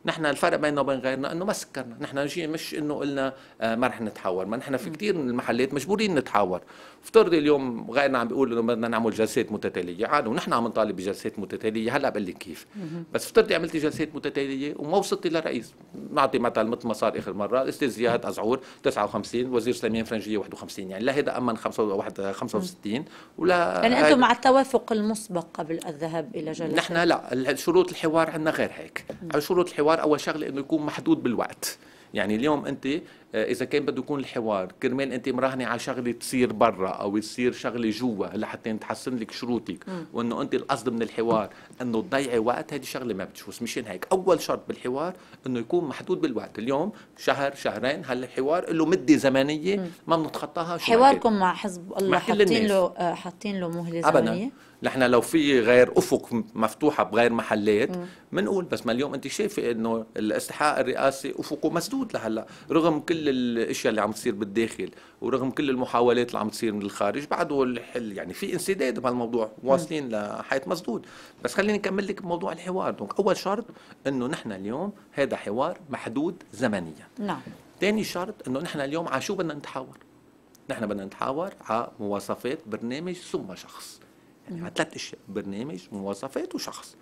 نحن الفرق بيننا وبين غيرنا انه ما سكرنا نحن شيء مش انه قلنا آه، ما رح نتحاور ما نحن في كثير من المحلات مجبورين نتحاور افترضي اليوم غيرنا عم بيقول انه بدنا نعمل جلسات متتاليه عادي ونحن عم نطالب بجلسات متتاليه هلا بقول لك كيف بس افترضي عملتي جلسات متتاليه وما وصلتي لرئيس نعطي مثل مثل ما صار اخر مره الاستاذ زياد ازعور 59 وزير سليمان فرنجيه 51 يعني لا هذا امن 65 آه، ولا يعني انتم مع التوافق المسبق قبل الذهاب الى جلسه نحن لا شروط الحوار عندنا غير هيك شروط الحوار الحوار اول شغله انه يكون محدود بالوقت يعني اليوم انت آه، اذا كان بده يكون الحوار كرمال انت مراهنه على شغله تصير برا او تصير شغله جوا لحتى تحسن لك شروطك وانه انت القصد من الحوار انه تضيعي وقت هذه شغله ما بتجوز مشان هيك اول شرط بالحوار انه يكون محدود بالوقت اليوم شهر شهرين هالحوار له مده زمنيه ما بنتخطاها حواركم مع حزب الله حاطين له آه، حاطين له مهله زمنيه أبداً. نحن لو في غير افق مفتوحه بغير محلات بنقول بس ما اليوم انت شايفه انه الاستحقاق الرئاسي افقه مسدود لهلا رغم كل الاشياء اللي عم تصير بالداخل ورغم كل المحاولات اللي عم تصير من الخارج بعده الحل يعني في انسداد بهالموضوع واصلين لحيط مسدود بس خليني اكمل لك موضوع الحوار دونك اول شرط انه نحن اليوم هذا حوار محدود زمنيا نعم ثاني شرط انه نحن اليوم على شو بدنا نتحاور نحن بدنا نتحاور على مواصفات برنامج ثم شخص يعني ثلاث اشياء برنامج مواصفات وشخص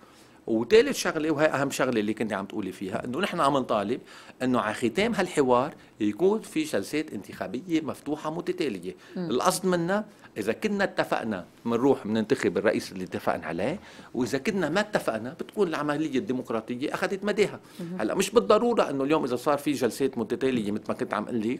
وثالث شغله وهي اهم شغله اللي كنت عم تقولي فيها انه نحن عم نطالب انه على ختام هالحوار يكون في جلسات انتخابيه مفتوحه متتاليه، القصد منا اذا كنا اتفقنا بنروح بننتخب الرئيس اللي اتفقنا عليه، واذا كنا ما اتفقنا بتكون العمليه الديمقراطيه اخذت مداها، هلا مش بالضروره انه اليوم اذا صار في جلسات متتاليه مثل ما كنت عم اقول لك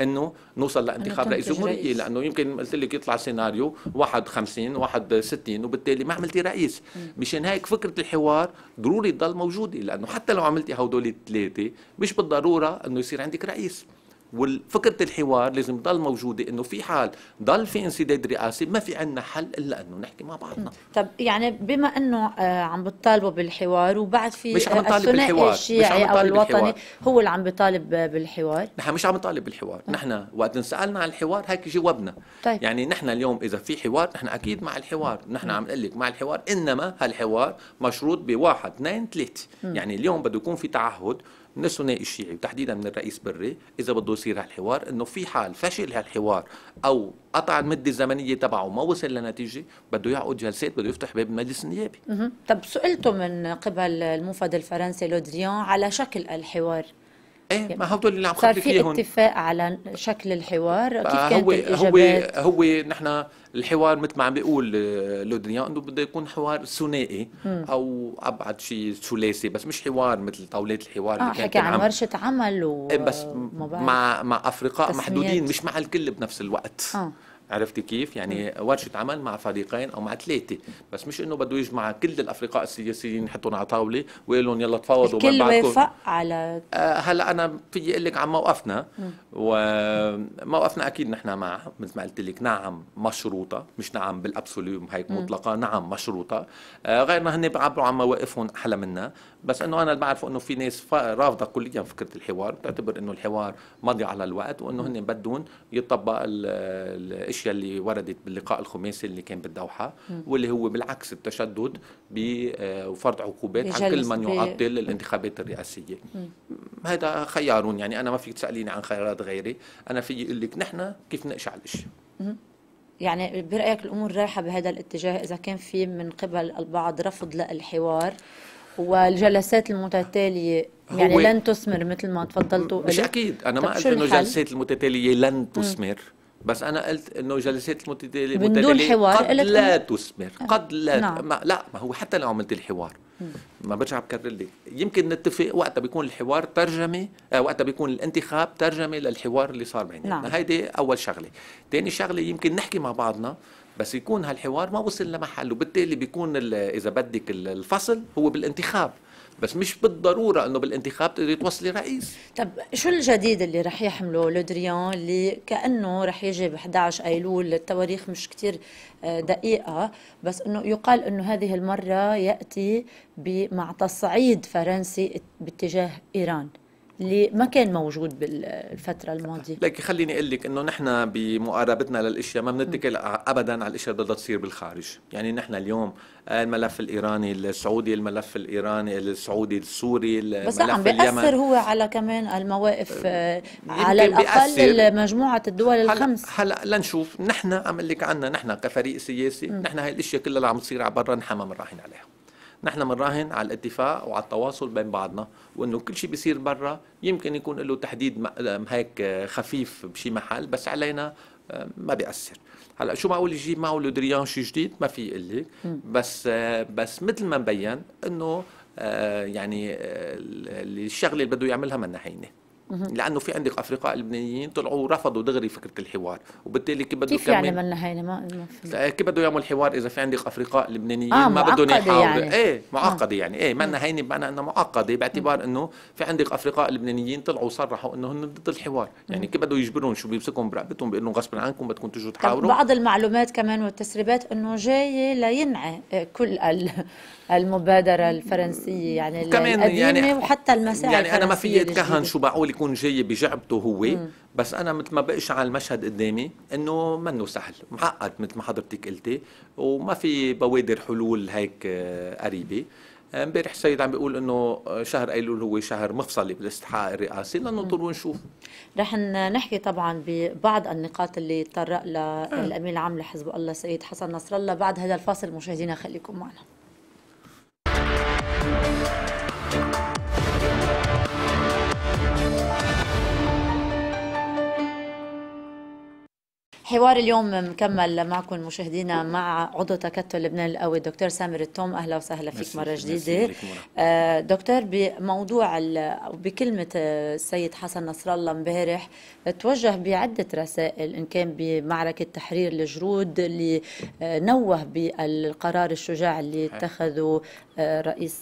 انه نوصل لانتخاب رئيس جمهوريه لانه يمكن قلت لك يطلع سيناريو واحد خمسين واحد ستين وبالتالي ما عملتي رئيس مشان هيك فكره الحوار ضروري تضل موجوده لانه حتى لو عملتي هدول الثلاثه مش بالضروره انه يصير عندك رئيس والفكرة الحوار لازم تضل موجودة انه في حال ضل في انسداد رئاسي ما في عندنا حل الا انه نحكي مع بعضنا طب يعني بما انه آه، عم بتطالبوا بالحوار وبعد في مش عم نطالب آه، بالحوار الشيعي مش عم او الوطني هو اللي عم بيطالب آه، بالحوار نحن مش عم نطالب بالحوار نحن وقت انسالنا عن الحوار هيك جاوبنا طيب. يعني نحن اليوم اذا في حوار نحن اكيد مع الحوار نحن عم نقول لك مع الحوار انما هالحوار مشروط بواحد اثنين ثلاثه يعني اليوم بده يكون في تعهد من الثنائي الشيعي وتحديدا من الرئيس بري اذا بده يصير هالحوار انه في حال فشل هالحوار او قطع المده الزمنيه تبعه ما وصل لنتيجه بده يعقد جلسات بده يفتح باب المجلس النيابي. طب سئلته من قبل الموفد الفرنسي لودريان على شكل الحوار ايه يعني ما هدول اللي عم صار في اتفاق على شكل الحوار كيف كانت هو الاجابات هو هو نحن الحوار مثل ما عم بيقول آه، لودنيا انه بده يكون حوار ثنائي او ابعد شيء ثلاثي بس مش حوار مثل طاولات الحوار آه حكى عن ورشه عمل و إيه، بس مع مع افرقاء تسميات. محدودين مش مع الكل بنفس الوقت آه. عرفتي كيف؟ يعني ورشه عمل مع فريقين او مع ثلاثه، بس مش انه بده يجمع كل الافرقاء السياسيين يحطهم على طاوله ويقول لهم يلا تفاوضوا مع بعضكم الكل وافق على آه هلا انا فيي اقول لك عن موقفنا وموقفنا اكيد نحن مع مثل ما قلت لك نعم مشروطه، مش نعم بالابسوليوم هيك مطلقه، نعم مشروطه، آه ما هن بيعبروا عن مواقفهم احلى منا، بس انه انا بعرف انه في ناس رافضه كليا فكره الحوار بتعتبر انه الحوار مضي على الوقت وانه هن بدهم يطبق الاشياء اللي وردت باللقاء الخماسي اللي كان بالدوحه واللي هو بالعكس التشدد آه، وفرض عقوبات على كل من يعطل الانتخابات الرئاسيه هذا خيارون يعني انا ما فيك تساليني عن خيارات غيري انا في اقول لك نحن كيف نقشع الاشياء يعني برايك الامور رايحه بهذا الاتجاه اذا كان في من قبل البعض رفض للحوار والجلسات المتتاليه يعني لن تثمر مثل ما تفضلتوا مش اكيد انا ما قلت انه الجلسات المتتاليه لن تثمر بس انا قلت انه جلسات المتتاليه من دون حوار قد لا تثمر آه. قد لا نعم. ما لا ما هو حتى لو عملت الحوار ما برجع بكرر لك يمكن نتفق وقتها بيكون الحوار ترجمه آه وقتها بيكون الانتخاب ترجمه للحوار اللي صار بيننا نعم. هيدي اول شغله ثاني شغله يمكن نحكي مع بعضنا بس يكون هالحوار ما وصل لمحل وبالتالي بيكون اذا بدك الفصل هو بالانتخاب بس مش بالضروره انه بالانتخاب تقدري توصلي رئيس طب شو الجديد اللي رح يحمله لودريان اللي كانه رح يجي ب 11 ايلول التواريخ مش كتير آه، دقيقه بس انه يقال انه هذه المره ياتي مع تصعيد فرنسي باتجاه ايران اللي ما كان موجود بالفتره الماضيه لكن خليني اقول لك انه نحن بمقاربتنا للاشياء ما بنتكل ابدا على الاشياء اللي بدها تصير بالخارج يعني نحن اليوم الملف الايراني السعودي الملف الايراني السعودي السوري بس عم بياثر هو على كمان المواقف آه، على الاقل مجموعه الدول الخمس هلا لنشوف نحن عم لك عنا نحن كفريق سياسي نحن هاي الاشياء كلها اللي عم تصير على برا نحن ما رايحين عليها نحن بنراهن على الاتفاق وعلى التواصل بين بعضنا وانه كل شيء بيصير برا يمكن يكون له تحديد آه، هيك آه، خفيف بشي محل بس علينا آه، ما بيأثر هلا شو معقول يجيب معه لودريان شيء جديد ما في يقول لك بس بس مثل ما مبين انه يعني الشغله اللي بده يعملها من هينه لانه في عندك افرقاء لبنانيين طلعوا رفضوا دغري فكره الحوار وبالتالي كيف بده كيف يعني منا هينا ما, ما كيف بده يعمل حوار اذا في عندك افرقاء لبنانيين آه ما بدهم يحاولوا يعني. ايه آه. معقده آه. يعني ايه منا هينه بمعنى انها معقده باعتبار انه في عندك افرقاء لبنانيين طلعوا صرحوا انه هن ضد الحوار يعني كيف بده يجبرهم شو بيمسكهم برقبتهم بانه غصب غصبا عنكم بدكم تجوا تحاوروا بعض المعلومات كمان والتسريبات انه جايه لينعى كل ال المبادرة الفرنسية يعني كمان القديمة يعني وحتى المساعي يعني أنا ما في أتكهن شو معقول يكون جاي بجعبته هو م. بس أنا مثل ما بقش على المشهد قدامي إنه منه سهل معقد مثل ما حضرتك قلتي وما في بوادر حلول هيك آه، قريبة آه، امبارح السيد عم بيقول انه آه، شهر ايلول هو شهر مفصلي بالاستحقاق الرئاسي لننطر ونشوف رح نحكي طبعا ببعض النقاط اللي تطرق لها الامين العام لحزب الله سيد حسن نصر الله بعد هذا الفاصل مشاهدينا خليكم معنا Thank you. حوار اليوم مكمل معكم مشاهدينا مع عضو تكتل لبنان القوي الدكتور سامر التوم اهلا وسهلا فيك مره جديده آه، دكتور بموضوع بكلمه آه، السيد حسن نصر الله امبارح توجه بعده رسائل ان كان بمعركه تحرير الجرود اللي آه، نوه بالقرار الشجاع اللي اتخذه رئيس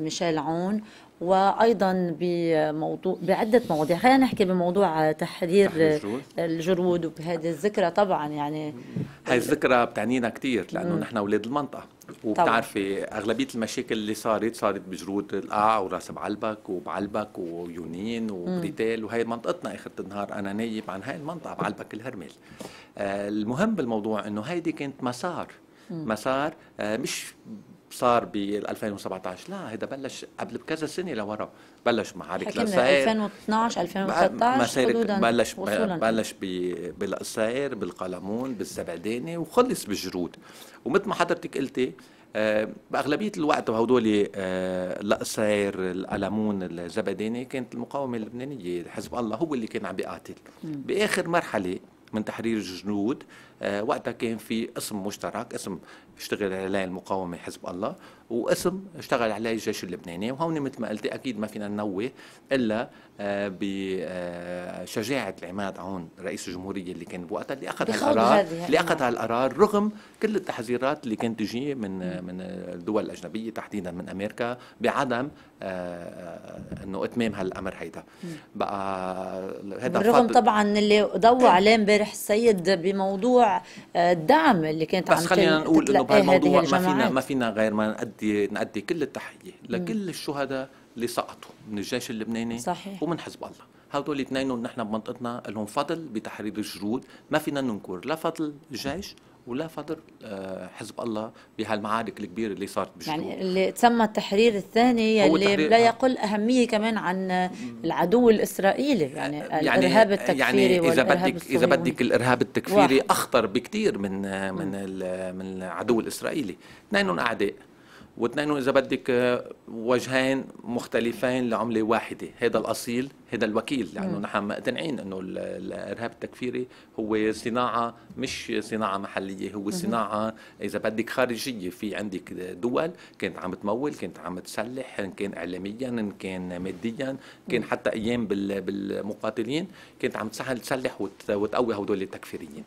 ميشيل عون وايضا بموضوع بعده مواضيع خلينا نحكي بموضوع تحرير الجرود, وبهذه الذكرى طبعا يعني هاي الذكرى بتعنينا كثير لانه نحن اولاد المنطقه وبتعرفي اغلبيه المشاكل اللي صارت صارت بجرود القاع وراس بعلبك وبعلبك ويونين وبريتيل وهي منطقتنا اخر النهار انا نايب عن هاي المنطقه بعلبك الهرمل آه، المهم بالموضوع انه هيدي كانت مسار مسار آه، مش صار بال 2017 لا هذا بلش قبل بكذا سنه لورا بلش معارك للسير 2012 2013 بلش وصولاً. بلش بالقصير بالقلمون بالزبعداني وخلص بالجرود ومثل ما حضرتك قلتي آه، باغلبيه الوقت وهدول آه القصير القلمون الزبداني كانت المقاومه اللبنانيه حزب الله هو اللي كان عم بيقاتل باخر مرحله من تحرير الجنود آه، وقتها كان في اسم مشترك اسم اشتغل عليه المقاومة حزب الله واسم اشتغل عليه الجيش اللبناني وهون مثل ما قلت أكيد ما فينا ننوه إلا آه، بشجاعة آه، العماد عون رئيس الجمهورية اللي كان بوقتها اللي أخذ هالقرار يعني. اللي أخذ هالقرار رغم كل التحذيرات اللي كانت تجي من من الدول الأجنبية تحديدا من أمريكا بعدم آه، انه اتمام هالامر هيدا بقى هذا رغم طبعا اللي ضوى عليه امبارح السيد بموضوع الدعم اللي كانت عم بس خلينا نقول انه بهالموضوع إيه، ما فينا ما فينا غير ما نأدي نأدي كل التحيه لكل الشهداء اللي سقطوا من الجيش اللبناني صحيح. ومن حزب الله هدول الاثنين نحن بمنطقتنا لهم فضل بتحرير الجرود ما فينا ننكر لا فضل الجيش ولا فضل آه، حزب الله بهالمعارك الكبيره اللي صارت بالجنوب يعني اللي تسمى التحرير الثاني اللي لا آه. يقل اهميه كمان عن العدو الاسرائيلي يعني, آه، يعني الارهاب يعني التكفيري يعني اذا بدك اذا بدك الارهاب التكفيري واحد. اخطر بكثير من من من العدو الاسرائيلي اثنينهم اعداء واثنين اذا بدك آه، وجهين مختلفين لعمله واحده هذا الاصيل هذا الوكيل لانه يعني نحن مقتنعين انه الارهاب التكفيري هو صناعه مش صناعه محليه هو صناعه اذا بدك خارجيه في عندك دول كانت عم تمول كانت عم تسلح ان كان اعلاميا ان كان ماديا كان حتى ايام بالمقاتلين كانت عم تسهل تسلح وتقوي هدول التكفيريين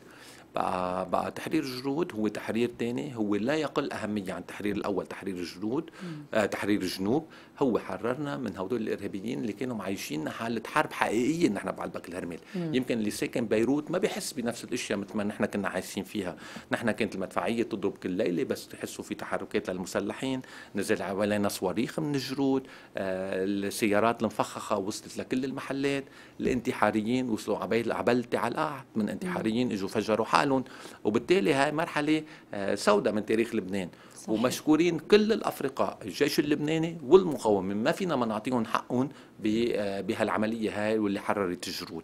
بقى بقى تحرير الجنود هو تحرير ثاني هو لا يقل اهميه عن التحرير الاول تحرير الجنود آه تحرير الجنوب هو حررنا من هدول الارهابيين اللي كانوا عايشين حاله حرب حقيقيه نحن بعد بكل هرمل يمكن اللي ساكن بيروت ما بيحس بنفس الاشياء مثل ما نحن كنا عايشين فيها نحن كانت المدفعيه تضرب كل ليله بس تحسوا في تحركات للمسلحين نزل علينا صواريخ من الجرود آه السيارات المفخخه وصلت لكل المحلات الانتحاريين وصلوا عبال عبلتي على القاع من انتحاريين اجوا فجروا حالهم وبالتالي هاي مرحله آه سوداء من تاريخ لبنان صحيح. ومشكورين كل الافرقاء الجيش اللبناني والمخ المقاومه ما فينا ما نعطيهم حقهم آه، بهالعمليه هاي واللي حررت الجرود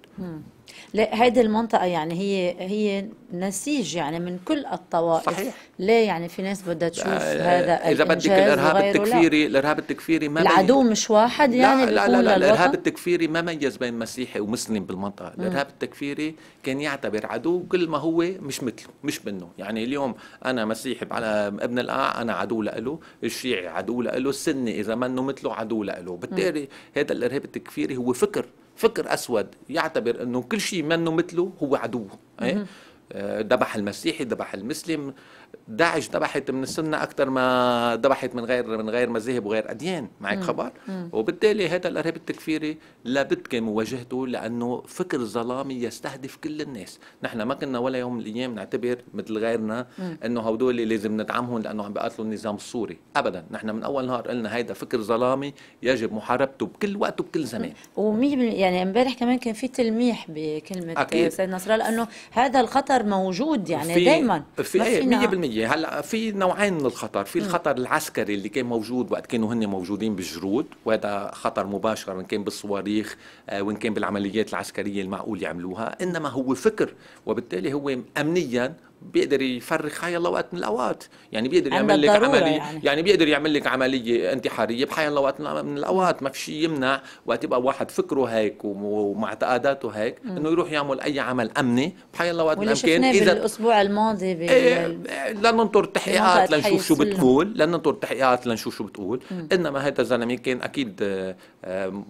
لا هيدي المنطقة يعني هي هي نسيج يعني من كل الطوائف صحيح ليه يعني في ناس بدها تشوف آه هذا إذا بدك الإرهاب التكفيري الإرهاب التكفيري ما العدو ميز. مش واحد يعني لا لا لا, لا الإرهاب التكفيري ما ميز بين مسيحي ومسلم بالمنطقة الإرهاب التكفيري كان يعتبر عدو كل ما هو مش مثله مش منه يعني اليوم أنا مسيحي على ابن القاع أنا عدو لإله الشيعي عدو لإله السني إذا منه مثله عدو له بالتالي هذا الارهاب التكفيري هو فكر فكر اسود يعتبر انه كل شيء منه مثله هو عدو إيه؟ آه، ذبح المسيحي ذبح المسلم داعش ذبحت من السنه اكثر ما ذبحت من غير من غير مذاهب وغير اديان معك خبر وبالتالي هذا الارهاب التكفيري لابد كان مواجهته لانه فكر ظلامي يستهدف كل الناس نحن ما كنا ولا يوم من الايام نعتبر مثل غيرنا انه هدول لازم ندعمهم لانه عم بيقاتلوا النظام السوري ابدا نحن من اول نهار قلنا هذا فكر ظلامي يجب محاربته بكل وقت وبكل زمان و يعني امبارح كمان كان في تلميح بكلمه سيد نصر الله لانه هذا الخطر موجود يعني دائما في, في 100% العمليه هلا في نوعين من الخطر في الخطر العسكري اللي كان موجود وقت كانوا هن موجودين بالجرود وهذا خطر مباشر ان كان بالصواريخ آه، وان كان بالعمليات العسكريه المعقول يعملوها انما هو فكر وبالتالي هو امنيا بيقدر يفرخ هاي الله وقت من الاوقات يعني بيقدر يعمل لك عمليه يعني. يعني بيقدر يعمل لك عمليه انتحاريه بحي الله وقت من الاوقات ما في شيء يمنع وقت يبقى واحد فكره هيك ومعتقداته هيك انه يروح يعمل اي عمل امني بحي الله وقت الامكان اذا الاسبوع الماضي بال... إيه, إيه، لننطر تحقيقات لنشوف شو بتقول لننطر تحقيقات لنشوف شو بتقول م. انما هذا الزلمه كان اكيد آه،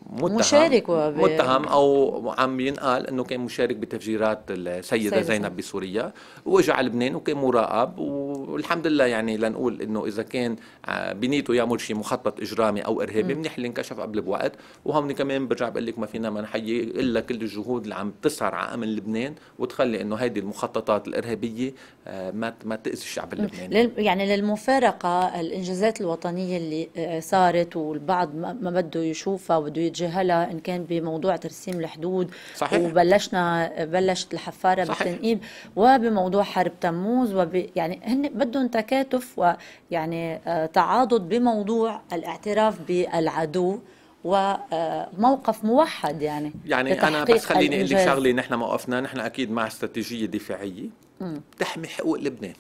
متهم مشارك وب... متهم او عم ينقال انه كان مشارك بتفجيرات السيده زينب بسوريا واجى لبنان وكان مراقب والحمد لله يعني لنقول انه اذا كان آه، بنيته يعمل شيء مخطط اجرامي او ارهابي منيح اللي انكشف قبل بوقت وهون كمان برجع بقول لك ما فينا ما نحيي الا كل الجهود اللي عم تسهر على امن لبنان وتخلي انه هيدي المخططات الارهابيه آه، ما ما تاذي الشعب اللبناني يعني للمفارقه الانجازات الوطنيه اللي آه، صارت والبعض ما بده يشوفها وبده يتجاهلها ان كان بموضوع ترسيم الحدود صحيح. وبلشنا بلشت الحفاره صحيح. بالتنقيب وبموضوع حرب وبتموز وب... يعني هن بدهم تكاتف ويعني آه، تعاضد بموضوع الاعتراف بالعدو وموقف آه، موحد يعني يعني انا بس خليني اقول لك شغله نحن موقفنا نحن اكيد مع استراتيجيه دفاعيه تحمي حقوق لبنان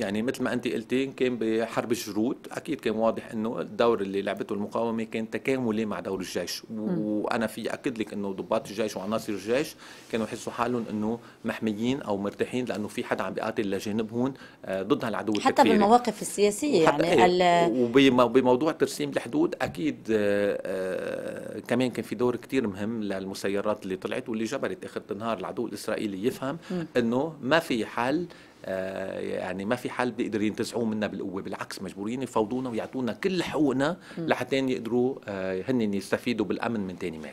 يعني مثل ما انت قلتي كان بحرب الجرود اكيد كان واضح انه الدور اللي لعبته المقاومه كان تكاملي مع دور الجيش وانا في اكد لك انه ضباط الجيش وعناصر الجيش كانوا يحسوا حالهم انه محميين او مرتاحين لانه في حدا عم بيقاتل لجانبهم آه، ضد العدو التكفيري حتى بالمواقف السياسيه يعني إيه. وبموضوع ترسيم الحدود اكيد آه، آه، كمان كان في دور كتير مهم للمسيرات اللي طلعت واللي جبرت اخر النهار العدو الاسرائيلي يفهم انه ما في حل آه، يعني ما في حال بيقدر ينتزعوه منا بالقوه بالعكس مجبورين يفوضونا ويعطونا كل حقوقنا لحتى يقدروا آه، هن يستفيدوا بالامن من ثاني مال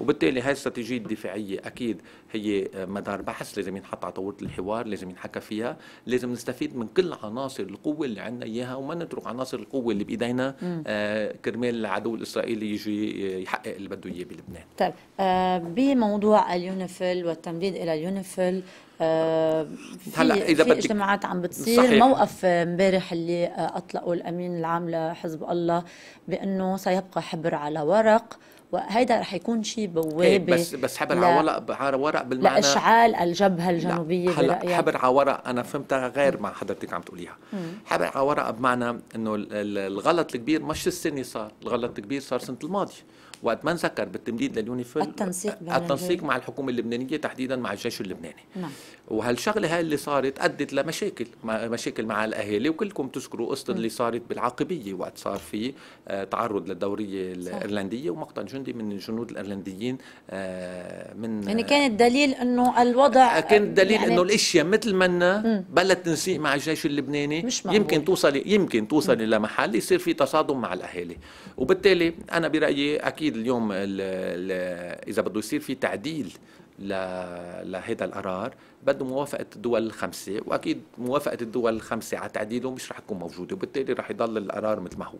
وبالتالي هاي الاستراتيجيه الدفاعيه اكيد هي آه، مدار بحث لازم ينحط على طاوله الحوار لازم ينحكى فيها لازم نستفيد من كل عناصر القوه اللي عندنا اياها وما نترك عناصر القوه اللي بايدينا كرمال العدو الاسرائيلي يجي يحقق اللي بده اياه بلبنان طيب آه بموضوع اليونيفيل والتمديد الى اليونيفيل آه، هلا اذا بدك اجتماعات عم بتصير صحيح. موقف امبارح اللي اطلقه الامين العام لحزب الله بانه سيبقى حبر على ورق وهيدا رح يكون شيء بوابه إيه، بس بس حبر على ورق على ورق بالمعنى لاشعال الجبهه الجنوبيه هلا حبر على ورق انا فهمتها غير مع حضرتك عم تقوليها حبر على ورق بمعنى انه الغلط الكبير مش السنه صار الغلط الكبير صار سنه الماضي وقت ما نذكر بالتمديد لليونيفيل التنسيق التنسيق مع الحكومه اللبنانيه تحديدا مع الجيش اللبناني نعم. وهالشغله هاي اللي صارت ادت لمشاكل مشاكل مع الاهالي وكلكم تذكروا قصه اللي صارت بالعاقبيه وقت صار في آه، تعرض للدوريه الايرلنديه ومقتل جندي من الجنود الايرلنديين آه، من يعني كان الدليل انه الوضع آه، كان الدليل يعني انه الاشياء مثل ما بلا تنسيق مع الجيش اللبناني مش يمكن توصلي يمكن توصلي لمحل يصير في تصادم مع الاهالي وبالتالي انا برايي اكيد اليوم اذا بده يصير في تعديل لهذا القرار بده موافقة الدول الخمسة وأكيد موافقة الدول الخمسة على تعديله مش رح تكون موجودة وبالتالي رح يضل القرار مثل ما هو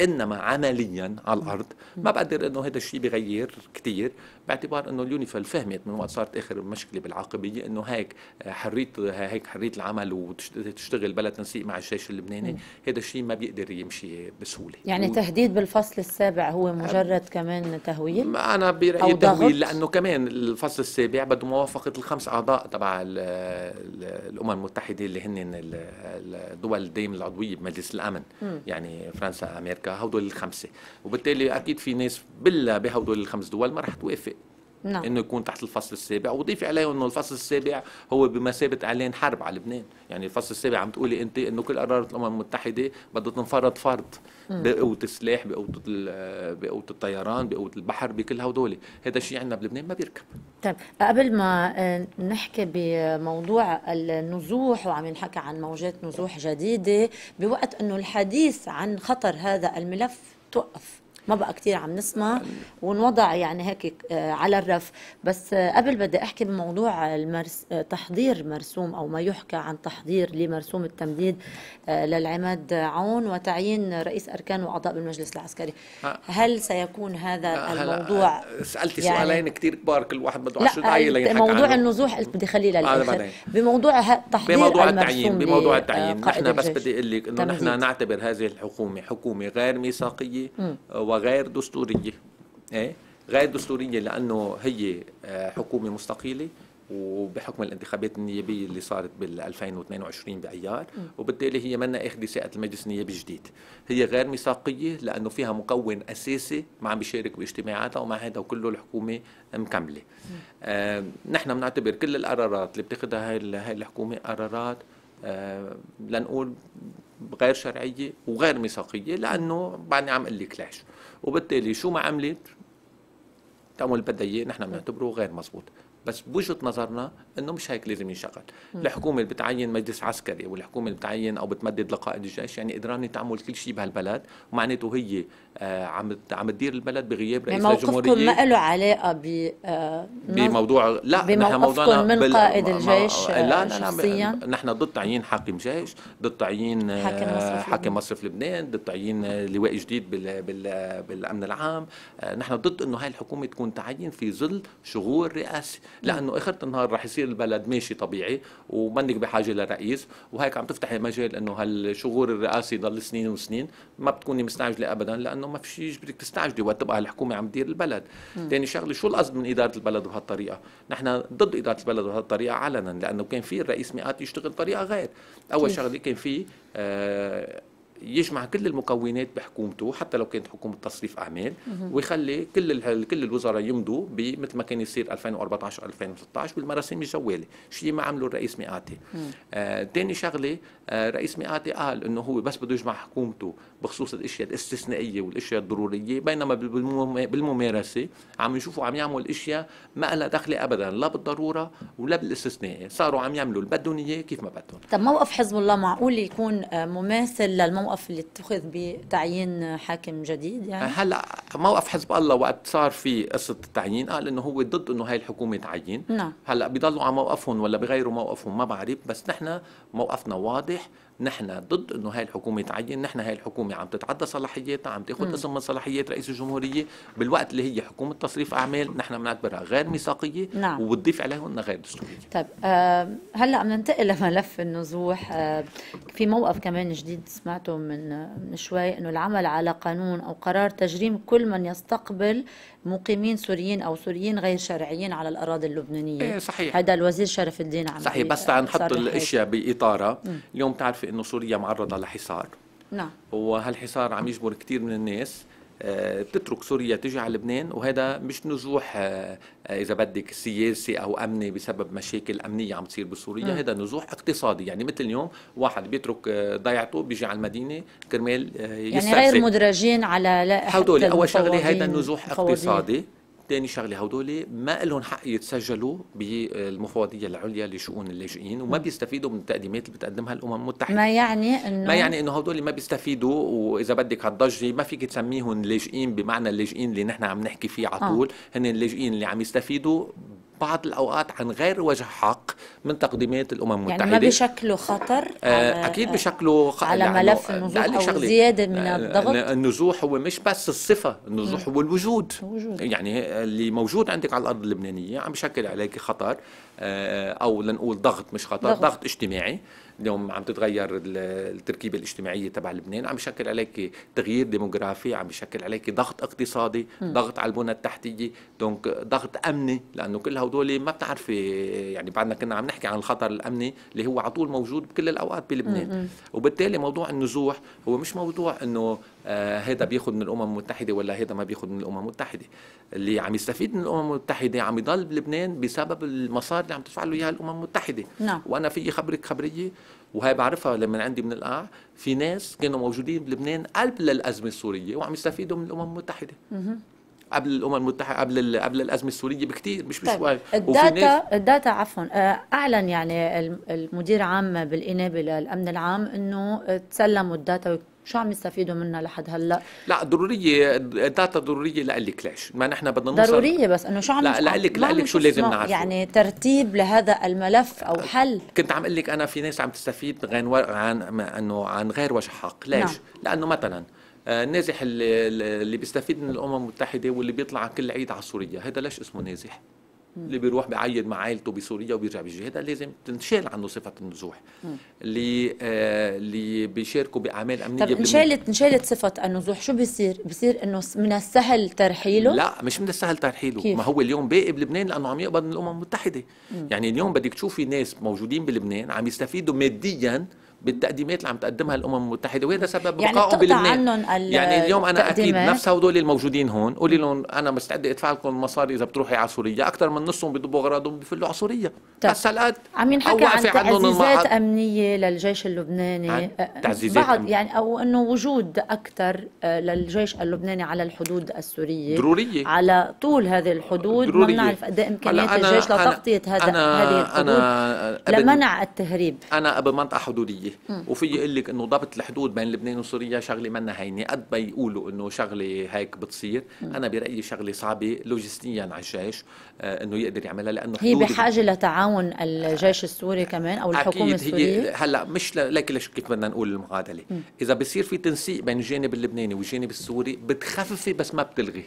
إنما عمليا على الأرض ما بقدر إنه هذا الشيء بغير كتير باعتبار انه اليونيفل فهمت من وقت صارت اخر مشكله بالعاقبيه انه هيك حريه هيك حريه العمل وتشتغل بلا تنسيق مع الجيش اللبناني هذا الشيء ما بيقدر يمشي بسهوله يعني و... تهديد بالفصل السابع هو مجرد كمان تهويل انا برايي تهويل لانه كمان الفصل السابع بده موافقه الخمس اعضاء تبع الامم المتحده اللي هن الدول دائم العضويه بمجلس الامن م. يعني فرنسا امريكا هدول الخمسه وبالتالي اكيد في ناس بلا بهدول الخمس دول ما رح توافق نعم. انه يكون تحت الفصل السابع وضيف عليه انه الفصل السابع هو بمثابه اعلان حرب على لبنان يعني الفصل السابع عم تقولي انت انه كل قرارات الامم المتحده بدها تنفرض فرض بقوه السلاح بقوه بقوه الطيران بقوه البحر بكل هدول هذا الشيء عندنا بلبنان ما بيركب طيب قبل ما آه، نحكي بموضوع النزوح وعم ينحكى عن موجات نزوح جديده بوقت انه الحديث عن خطر هذا الملف توقف ما بقى كتير عم نسمع ونوضع يعني هيك آه، على الرف بس آه، قبل بدي احكي بموضوع المرس آه، تحضير مرسوم او ما يحكى عن تحضير لمرسوم التمديد للعماد عون وتعيين رئيس اركان واعضاء بالمجلس العسكري هل سيكون هذا الموضوع سالتي يعني سؤالين كتير كبار كل واحد بده 10 دقائق لينحكى موضوع عنه. النزوح قلت بدي خليه للاخر بموضوع تحضير بموضوع التعيين بموضوع التعيين نحن بس بدي اقول لك انه نحن نعتبر هذه الحكومه حكومه غير ميثاقيه وغير دستوريه ايه غير دستوريه لانه هي آه، حكومه مستقيله وبحكم الانتخابات النيابية اللي صارت بال 2022 بأيار وبالتالي هي منا أخذة ساعة المجلس النيابي الجديد هي غير ميثاقية لأنه فيها مكون أساسي ما عم بيشارك باجتماعاتها ومع هذا وكله الحكومة مكملة آه نحن بنعتبر كل القرارات اللي بتاخذها هاي, الحكومة قرارات آه لنقول غير شرعية وغير ميثاقية لأنه بعدني عم أقول لك ليش وبالتالي شو ما عملت تعمل بدها اياه نحن بنعتبره غير مزبوط بس بوجهه نظرنا انه مش هيك لازم ينشغل الحكومه اللي بتعين مجلس عسكري والحكومه اللي بتعين او بتمدد لقائد الجيش يعني قدرانه تعمل كل شيء بهالبلد ومعناته هي آه عم عم تدير البلد بغياب يعني رئيس يعني الجمهوريه ما له علاقه ب آه، بموضوع لا نحن موضوعنا من بال... قائد الجيش ما... لا لا, لا نحن ضد تعيين حاكم جيش ضد تعيين آه، حاكم مصرف, لبنان ضد تعيين آه، لواء جديد بال... بال... بالامن العام نحن ضد انه هاي الحكومه تكون تعين في ظل شغور رئاسي لانه اخر النهار رح يصير البلد ماشي طبيعي ومنك بحاجه لرئيس وهيك عم تفتحي مجال انه هالشغور الرئاسي يضل سنين وسنين ما بتكوني مستعجله ابدا لانه ما في شيء يجبرك تستعجلي وقت تبقى الحكومه عم تدير البلد ثاني شغله شو القصد من اداره البلد بهالطريقه نحن ضد اداره البلد بهالطريقه علنا لانه كان في الرئيس مئات يشتغل طريقه غير اول شغله كان في آه يجمع كل المكونات بحكومته حتى لو كانت حكومه تصريف اعمال ويخلي كل كل الوزراء يمضوا مثل ما كان يصير 2014 2016 بالمراسيم الجواله شيء ما عمله الرئيس مئاتي ثاني آه شغله آه رئيس مئاتي قال انه هو بس بده يجمع حكومته بخصوص الاشياء الاستثنائيه والاشياء الضروريه بينما بالممارسه عم يشوفوا عم يعمل اشياء ما لها دخل ابدا لا بالضروره ولا بالاستثنائيه صاروا عم يعملوا اللي بدهم اياه كيف ما بدهم طب موقف حزب الله معقول يكون آه، مماثل للموقف اللي اتخذ بتعيين حاكم جديد يعني هلا موقف حزب الله وقت صار في قصه التعيين قال انه هو ضد انه هاي الحكومه تعين نعم هلا بيضلوا على موقفهم ولا بغيروا موقفهم ما بعرف بس نحن موقفنا واضح نحن ضد انه هاي الحكومه تعين نحن هاي الحكومه عم تتعدى صلاحياتها عم تاخذ اسم من صلاحيات رئيس الجمهوريه بالوقت اللي هي حكومه تصريف اعمال نحن بنعتبرها غير ميثاقيه نعم. وبتضيف عليهم غير دستوريه طيب آه هلا عم ننتقل لملف النزوح آه في موقف كمان جديد سمعته من من شوي انه العمل على قانون او قرار تجريم كل من يستقبل مقيمين سوريين او سوريين غير شرعيين على الاراضي اللبنانيه إيه صحيح هذا الوزير شرف الدين عم صحيح بس نحط الاشياء باطارها اليوم بتعرفي انه سوريا معرضه لحصار نعم وهالحصار عم يجبر كثير من الناس آه، بتترك سوريا تجي على لبنان وهذا مش نزوح آه، آه، اذا بدك سياسي او امني بسبب مشاكل امنيه عم تصير بسوريا هذا نزوح اقتصادي يعني مثل اليوم واحد بيترك ضيعته بيجي على المدينه كرمال يعني غير مدرجين على هدول اول شغله هذا نزوح اقتصادي تاني شغله هدول ما لهم حق يتسجلوا بالمفوضيه العليا لشؤون اللاجئين وما بيستفيدوا من التقديمات اللي بتقدمها الامم المتحده ما يعني انه ما يعني انه هدول ما بيستفيدوا واذا بدك هالضجه ما فيك تسميهم لاجئين بمعنى اللاجئين اللي نحن عم نحكي فيه على آه. طول آه. هن اللاجئين اللي عم يستفيدوا بعض الأوقات عن غير وجه حق من تقديمات الأمم المتحدة يعني ما بشكله خطر آه، على أكيد بشكله خطر على يعني ملف النزوح أو زيادة من آه، الضغط النزوح هو مش بس الصفة النزوح هو الوجود. الوجود يعني اللي موجود عندك على الأرض اللبنانية عم بشكل عليك خطر آه، أو لنقول ضغط مش خطر ضغط, ضغط اجتماعي اليوم عم تتغير التركيبه الاجتماعيه تبع لبنان عم يشكل عليك تغيير ديموغرافي عم يشكل عليك ضغط اقتصادي م. ضغط على البنى التحتيه دونك ضغط امني لانه كل هدول ما بتعرفي يعني بعدنا كنا عم نحكي عن الخطر الامني اللي هو على طول موجود بكل الاوقات بلبنان وبالتالي موضوع النزوح هو مش موضوع انه آه، هذا بياخد من الامم المتحده ولا هذا ما بياخد من الامم المتحده اللي عم يستفيد من الامم المتحده عم يضل بلبنان بسبب المصاري اللي عم تدفع له اياها الامم المتحده نعم. وانا في خبرك خبريه وهي بعرفها لما عندي من القاع في ناس كانوا موجودين بلبنان قبل الازمه السوريه وعم يستفيدوا من الامم المتحده قبل الامم المتحده قبل قبل الازمه السوريه بكثير مش بشوي طيب. الداتا الداتا عفوا آه، اعلن يعني المدير عام بالانابه للامن العام انه تسلموا الداتا شو عم يستفيدوا منها لحد هلا؟ لا ضروريه الداتا ضروريه لقلك ليش؟ ما نحن بدنا نوصل ضروريه بس انه شو عم لا لقلك لقلك شو لازم نعرفه يعني ترتيب لهذا الملف او أه، حل كنت عم اقول لك انا في ناس عم تستفيد غير عن انه عن غير وجه حق، ليش؟ نعم. لانه مثلا النازح آه، اللي, بيستفيد من الامم المتحده واللي بيطلع كل عيد على سوريا هذا ليش اسمه نازح اللي بيروح بيعيد مع عائلته بسوريا وبيرجع بيجي هذا لازم تنشال عنه صفه النزوح اللي آه اللي بيشاركوا باعمال امنيه طب انشالت انشالت صفه النزوح شو بيصير بيصير انه من السهل ترحيله لا مش من السهل ترحيله كيف؟ ما هو اليوم باقي بلبنان لانه عم يقبض من الامم المتحده مم. يعني اليوم بدك تشوفي ناس موجودين بلبنان عم يستفيدوا ماديا بالتقديمات اللي عم تقدمها الامم المتحده وهذا سبب يعني بقائهم بلبنان يعني اليوم انا اكيد نفس هدول الموجودين هون قولي لهم انا مستعد ادفع لكم مصاري اذا بتروحي على سوريا اكثر من نصهم بيضبوا اغراضهم بيفلوا على سوريا بس الان عم ينحكى عن تعزيزات امنيه للجيش اللبناني أه، أه، تعزيزات بعض يعني او انه وجود اكثر أه، للجيش اللبناني على الحدود السوريه ضروريه على طول هذه الحدود ضرورية. ما بنعرف قد إيه امكانيات الجيش لتغطيه هذا هذه الحدود أنا لمنع التهريب انا بمنطقه حدوديه وفي يقول لك انه ضبط الحدود بين لبنان وسوريا شغله منا هينه قد ما يقولوا انه شغله هيك بتصير انا برايي شغله صعبه لوجستيا على الجيش آه، انه يقدر يعملها لانه هي بحاجه لتعاون الجيش السوري كمان او الحكومه السوريه هي هلا مش ليش كيف بدنا نقول المعادله اذا بصير في تنسيق بين الجانب اللبناني والجانب السوري بتخففي بس ما بتلغي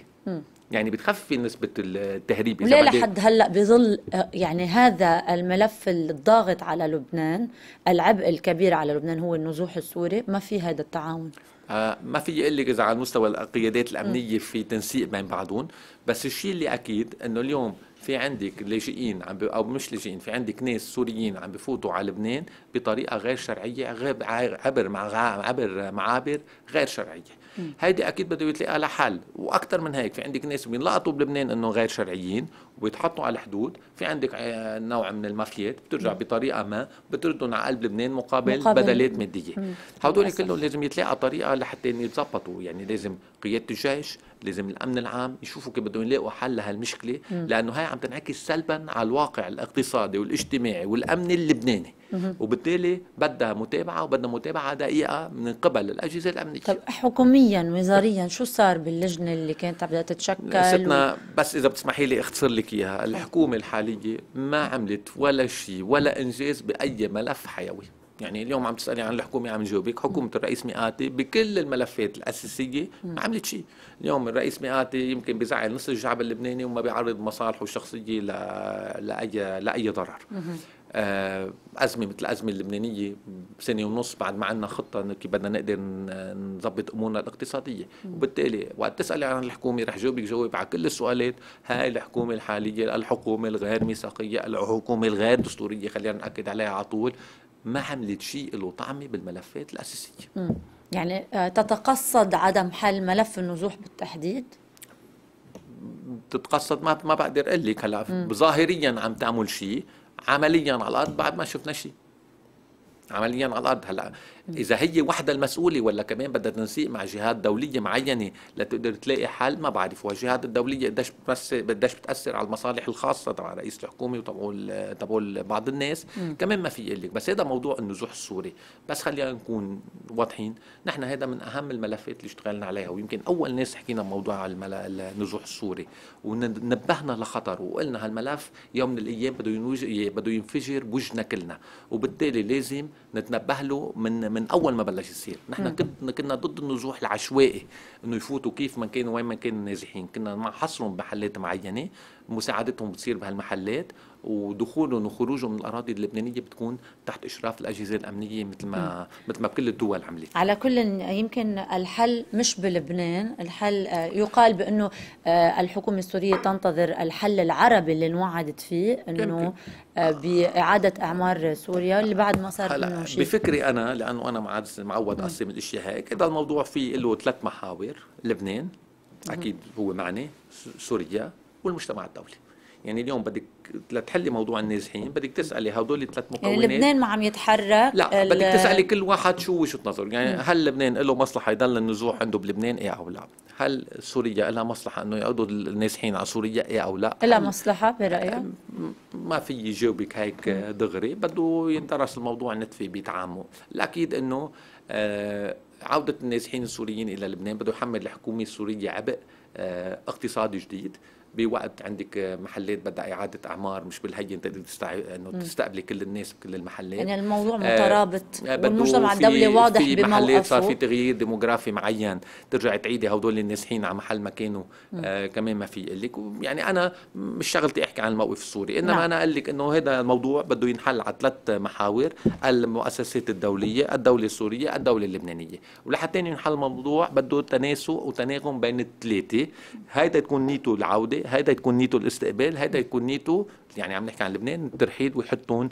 يعني بتخفي نسبه التهريب وليه لحد هلا بظل يعني هذا الملف الضاغط على لبنان العبء الكبير على لبنان هو النزوح السوري ما في هذا التعاون آه ما في اقول لك اذا على مستوى القيادات الامنيه في تنسيق بين بعضهم بس الشيء اللي اكيد انه اليوم في عندك لاجئين عم او مش لاجئين في عندك ناس سوريين عم بفوتوا على لبنان بطريقه غير شرعيه غير عبر مع عبر معابر غير شرعيه هيدي اكيد بده يتلقى آه، لها حل واكثر من هيك في عندك ناس بينلقطوا بلبنان انه غير شرعيين ويتحطوا على الحدود في عندك آه، نوع من المافيات بترجع بطريقه ما بتردهم على قلب لبنان مقابل, مقابل بدلات ماديه هدول كلهم لازم يتلاقى طريقه لحتى يتظبطوا يعني لازم قياده الجيش لازم الامن العام يشوفوا كيف بدهم يلاقوا حل لهالمشكله لانه هاي عم تنعكس سلبا على الواقع الاقتصادي والاجتماعي والامن اللبناني وبالتالي بدها متابعه وبدها متابعه دقيقه من قبل الاجهزه الامنيه طب حكوميا وزاريا شو صار باللجنه اللي كانت عم تتشكل ستنا و... بس اذا بتسمحي لي اختصر لك لك اياها الحكومه الحاليه ما عملت ولا شيء ولا انجاز باي ملف حيوي يعني اليوم عم تسالي عن الحكومه عم جاوبك حكومه الرئيس مئاتي بكل الملفات الاساسيه ما عملت شيء اليوم الرئيس مئاتي يمكن بيزعل نص الشعب اللبناني وما بيعرض مصالحه الشخصيه لاي لاي ضرر آه، أزمة مثل الأزمة اللبنانية سنة ونص بعد ما عندنا خطة كيف بدنا نقدر نظبط أمورنا الاقتصادية وبالتالي وقت تسألي عن الحكومة رح جاوبك جواب على كل السؤالات هاي الحكومة الحالية الحكومة الغير ميثاقية الحكومة الغير دستورية خلينا نأكد عليها على طول ما عملت شيء له طعمة بالملفات الأساسية يعني آه، تتقصد عدم حل ملف النزوح بالتحديد؟ تتقصد ما ما بقدر اقول لك هلا ظاهريا عم تعمل شيء عمليا على الارض بعد ما شفنا شيء عمليا على الارض هلا اذا هي وحده المسؤوله ولا كمان بدها تنسيق مع جهات دوليه معينه لتقدر تلاقي حل ما بعرف والجهات الدوليه قديش بتمثل قديش بتاثر على المصالح الخاصه تبع رئيس الحكومه وتبع تبع بعض الناس م. كمان ما في لك بس هذا موضوع النزوح السوري بس خلينا نكون واضحين نحن هذا من اهم الملفات اللي اشتغلنا عليها ويمكن اول ناس حكينا بموضوع النزوح السوري ونبهنا لخطره وقلنا هالملف يوم من الايام بده بده ينفجر بوجهنا كلنا وبالتالي لازم نتنبه له من من اول ما بلش يصير نحن كنا كنا ضد النزوح العشوائي انه يفوتوا كيف ما كانوا وين ما كانوا ناجحين كنا حصرهم بمحلات معينه مساعدتهم بتصير بهالمحلات ودخولهم وخروجهم من الاراضي اللبنانيه بتكون تحت اشراف الاجهزه الامنيه مثل ما مثل ما بكل الدول عملت على كل يمكن الحل مش بلبنان الحل آه، يقال بانه آه، الحكومه السوريه تنتظر الحل العربي اللي انوعدت فيه انه آه، باعاده اعمار سوريا اللي بعد ما صار شيء بفكري انا لانه انا معود اقسم الاشياء هيك هذا الموضوع في له ثلاث محاور لبنان اكيد هو معني سوريا والمجتمع الدولي يعني اليوم بدك لتحلي موضوع النازحين بدك تسالي هدول الثلاث مكونات يعني لبنان ما عم يتحرك لا بدك تسالي كل واحد شو وجهه نظره يعني هل لبنان له مصلحه يضل النزوح عنده بلبنان ايه او لا هل سوريا لها مصلحه انه يقعدوا النازحين على سوريا ايه او لا لها مصلحه برايك ما في جاوبك هيك دغري بده يندرس الموضوع نتفي بيتعاموا الاكيد انه آه عودة النازحين السوريين إلى لبنان بده يحمل الحكومة السورية عبء آه، اقتصادي جديد بوقت عندك محلات بدها اعاده اعمار مش بالهين تقدر تستع... انه تستقبلي كل الناس بكل المحلات يعني الموضوع آه، مترابط آه والمجتمع الدولي واضح في محلات صار في تغيير ديموغرافي معين ترجعي تعيدي هدول النازحين على محل ما كانوا آه كمان ما في لك يعني انا مش شغلتي احكي عن الموقف السوري انما نعم. انا اقول لك انه هذا الموضوع بده ينحل على ثلاث محاور المؤسسات الدوليه الدوله السوريه الدوله اللبنانيه ولحتى ينحل الموضوع بده تناسق وتناغم بين الثلاثه هيدا تكون نيته العوده الدوله هيدا يكون نيته الاستقبال هيدا يكون نيته يعني عم نحكي عن لبنان الترحيل ويحطهم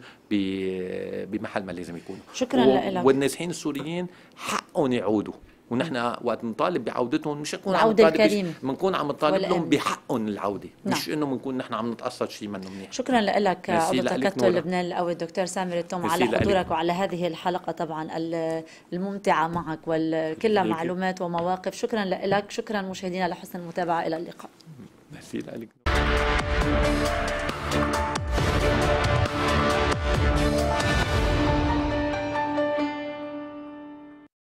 بمحل ما لازم يكونوا شكرا و... لك والنازحين السوريين حقهم يعودوا ونحن وقت نطالب بعودتهم مش نكون عم نطالب الكريم بنكون عم نطالب لهم بحقهم العوده نعم. مش انه بنكون نحن عم نتقصد شيء منه منيح شكرا لك ابو تكتل لبنان القوي الدكتور سامر التوم على حضورك وعلى هذه الحلقه طبعا الممتعه معك وكلها معلومات ومواقف شكرا لك شكرا مشاهدينا لحسن المتابعه الى اللقاء مثيل عليك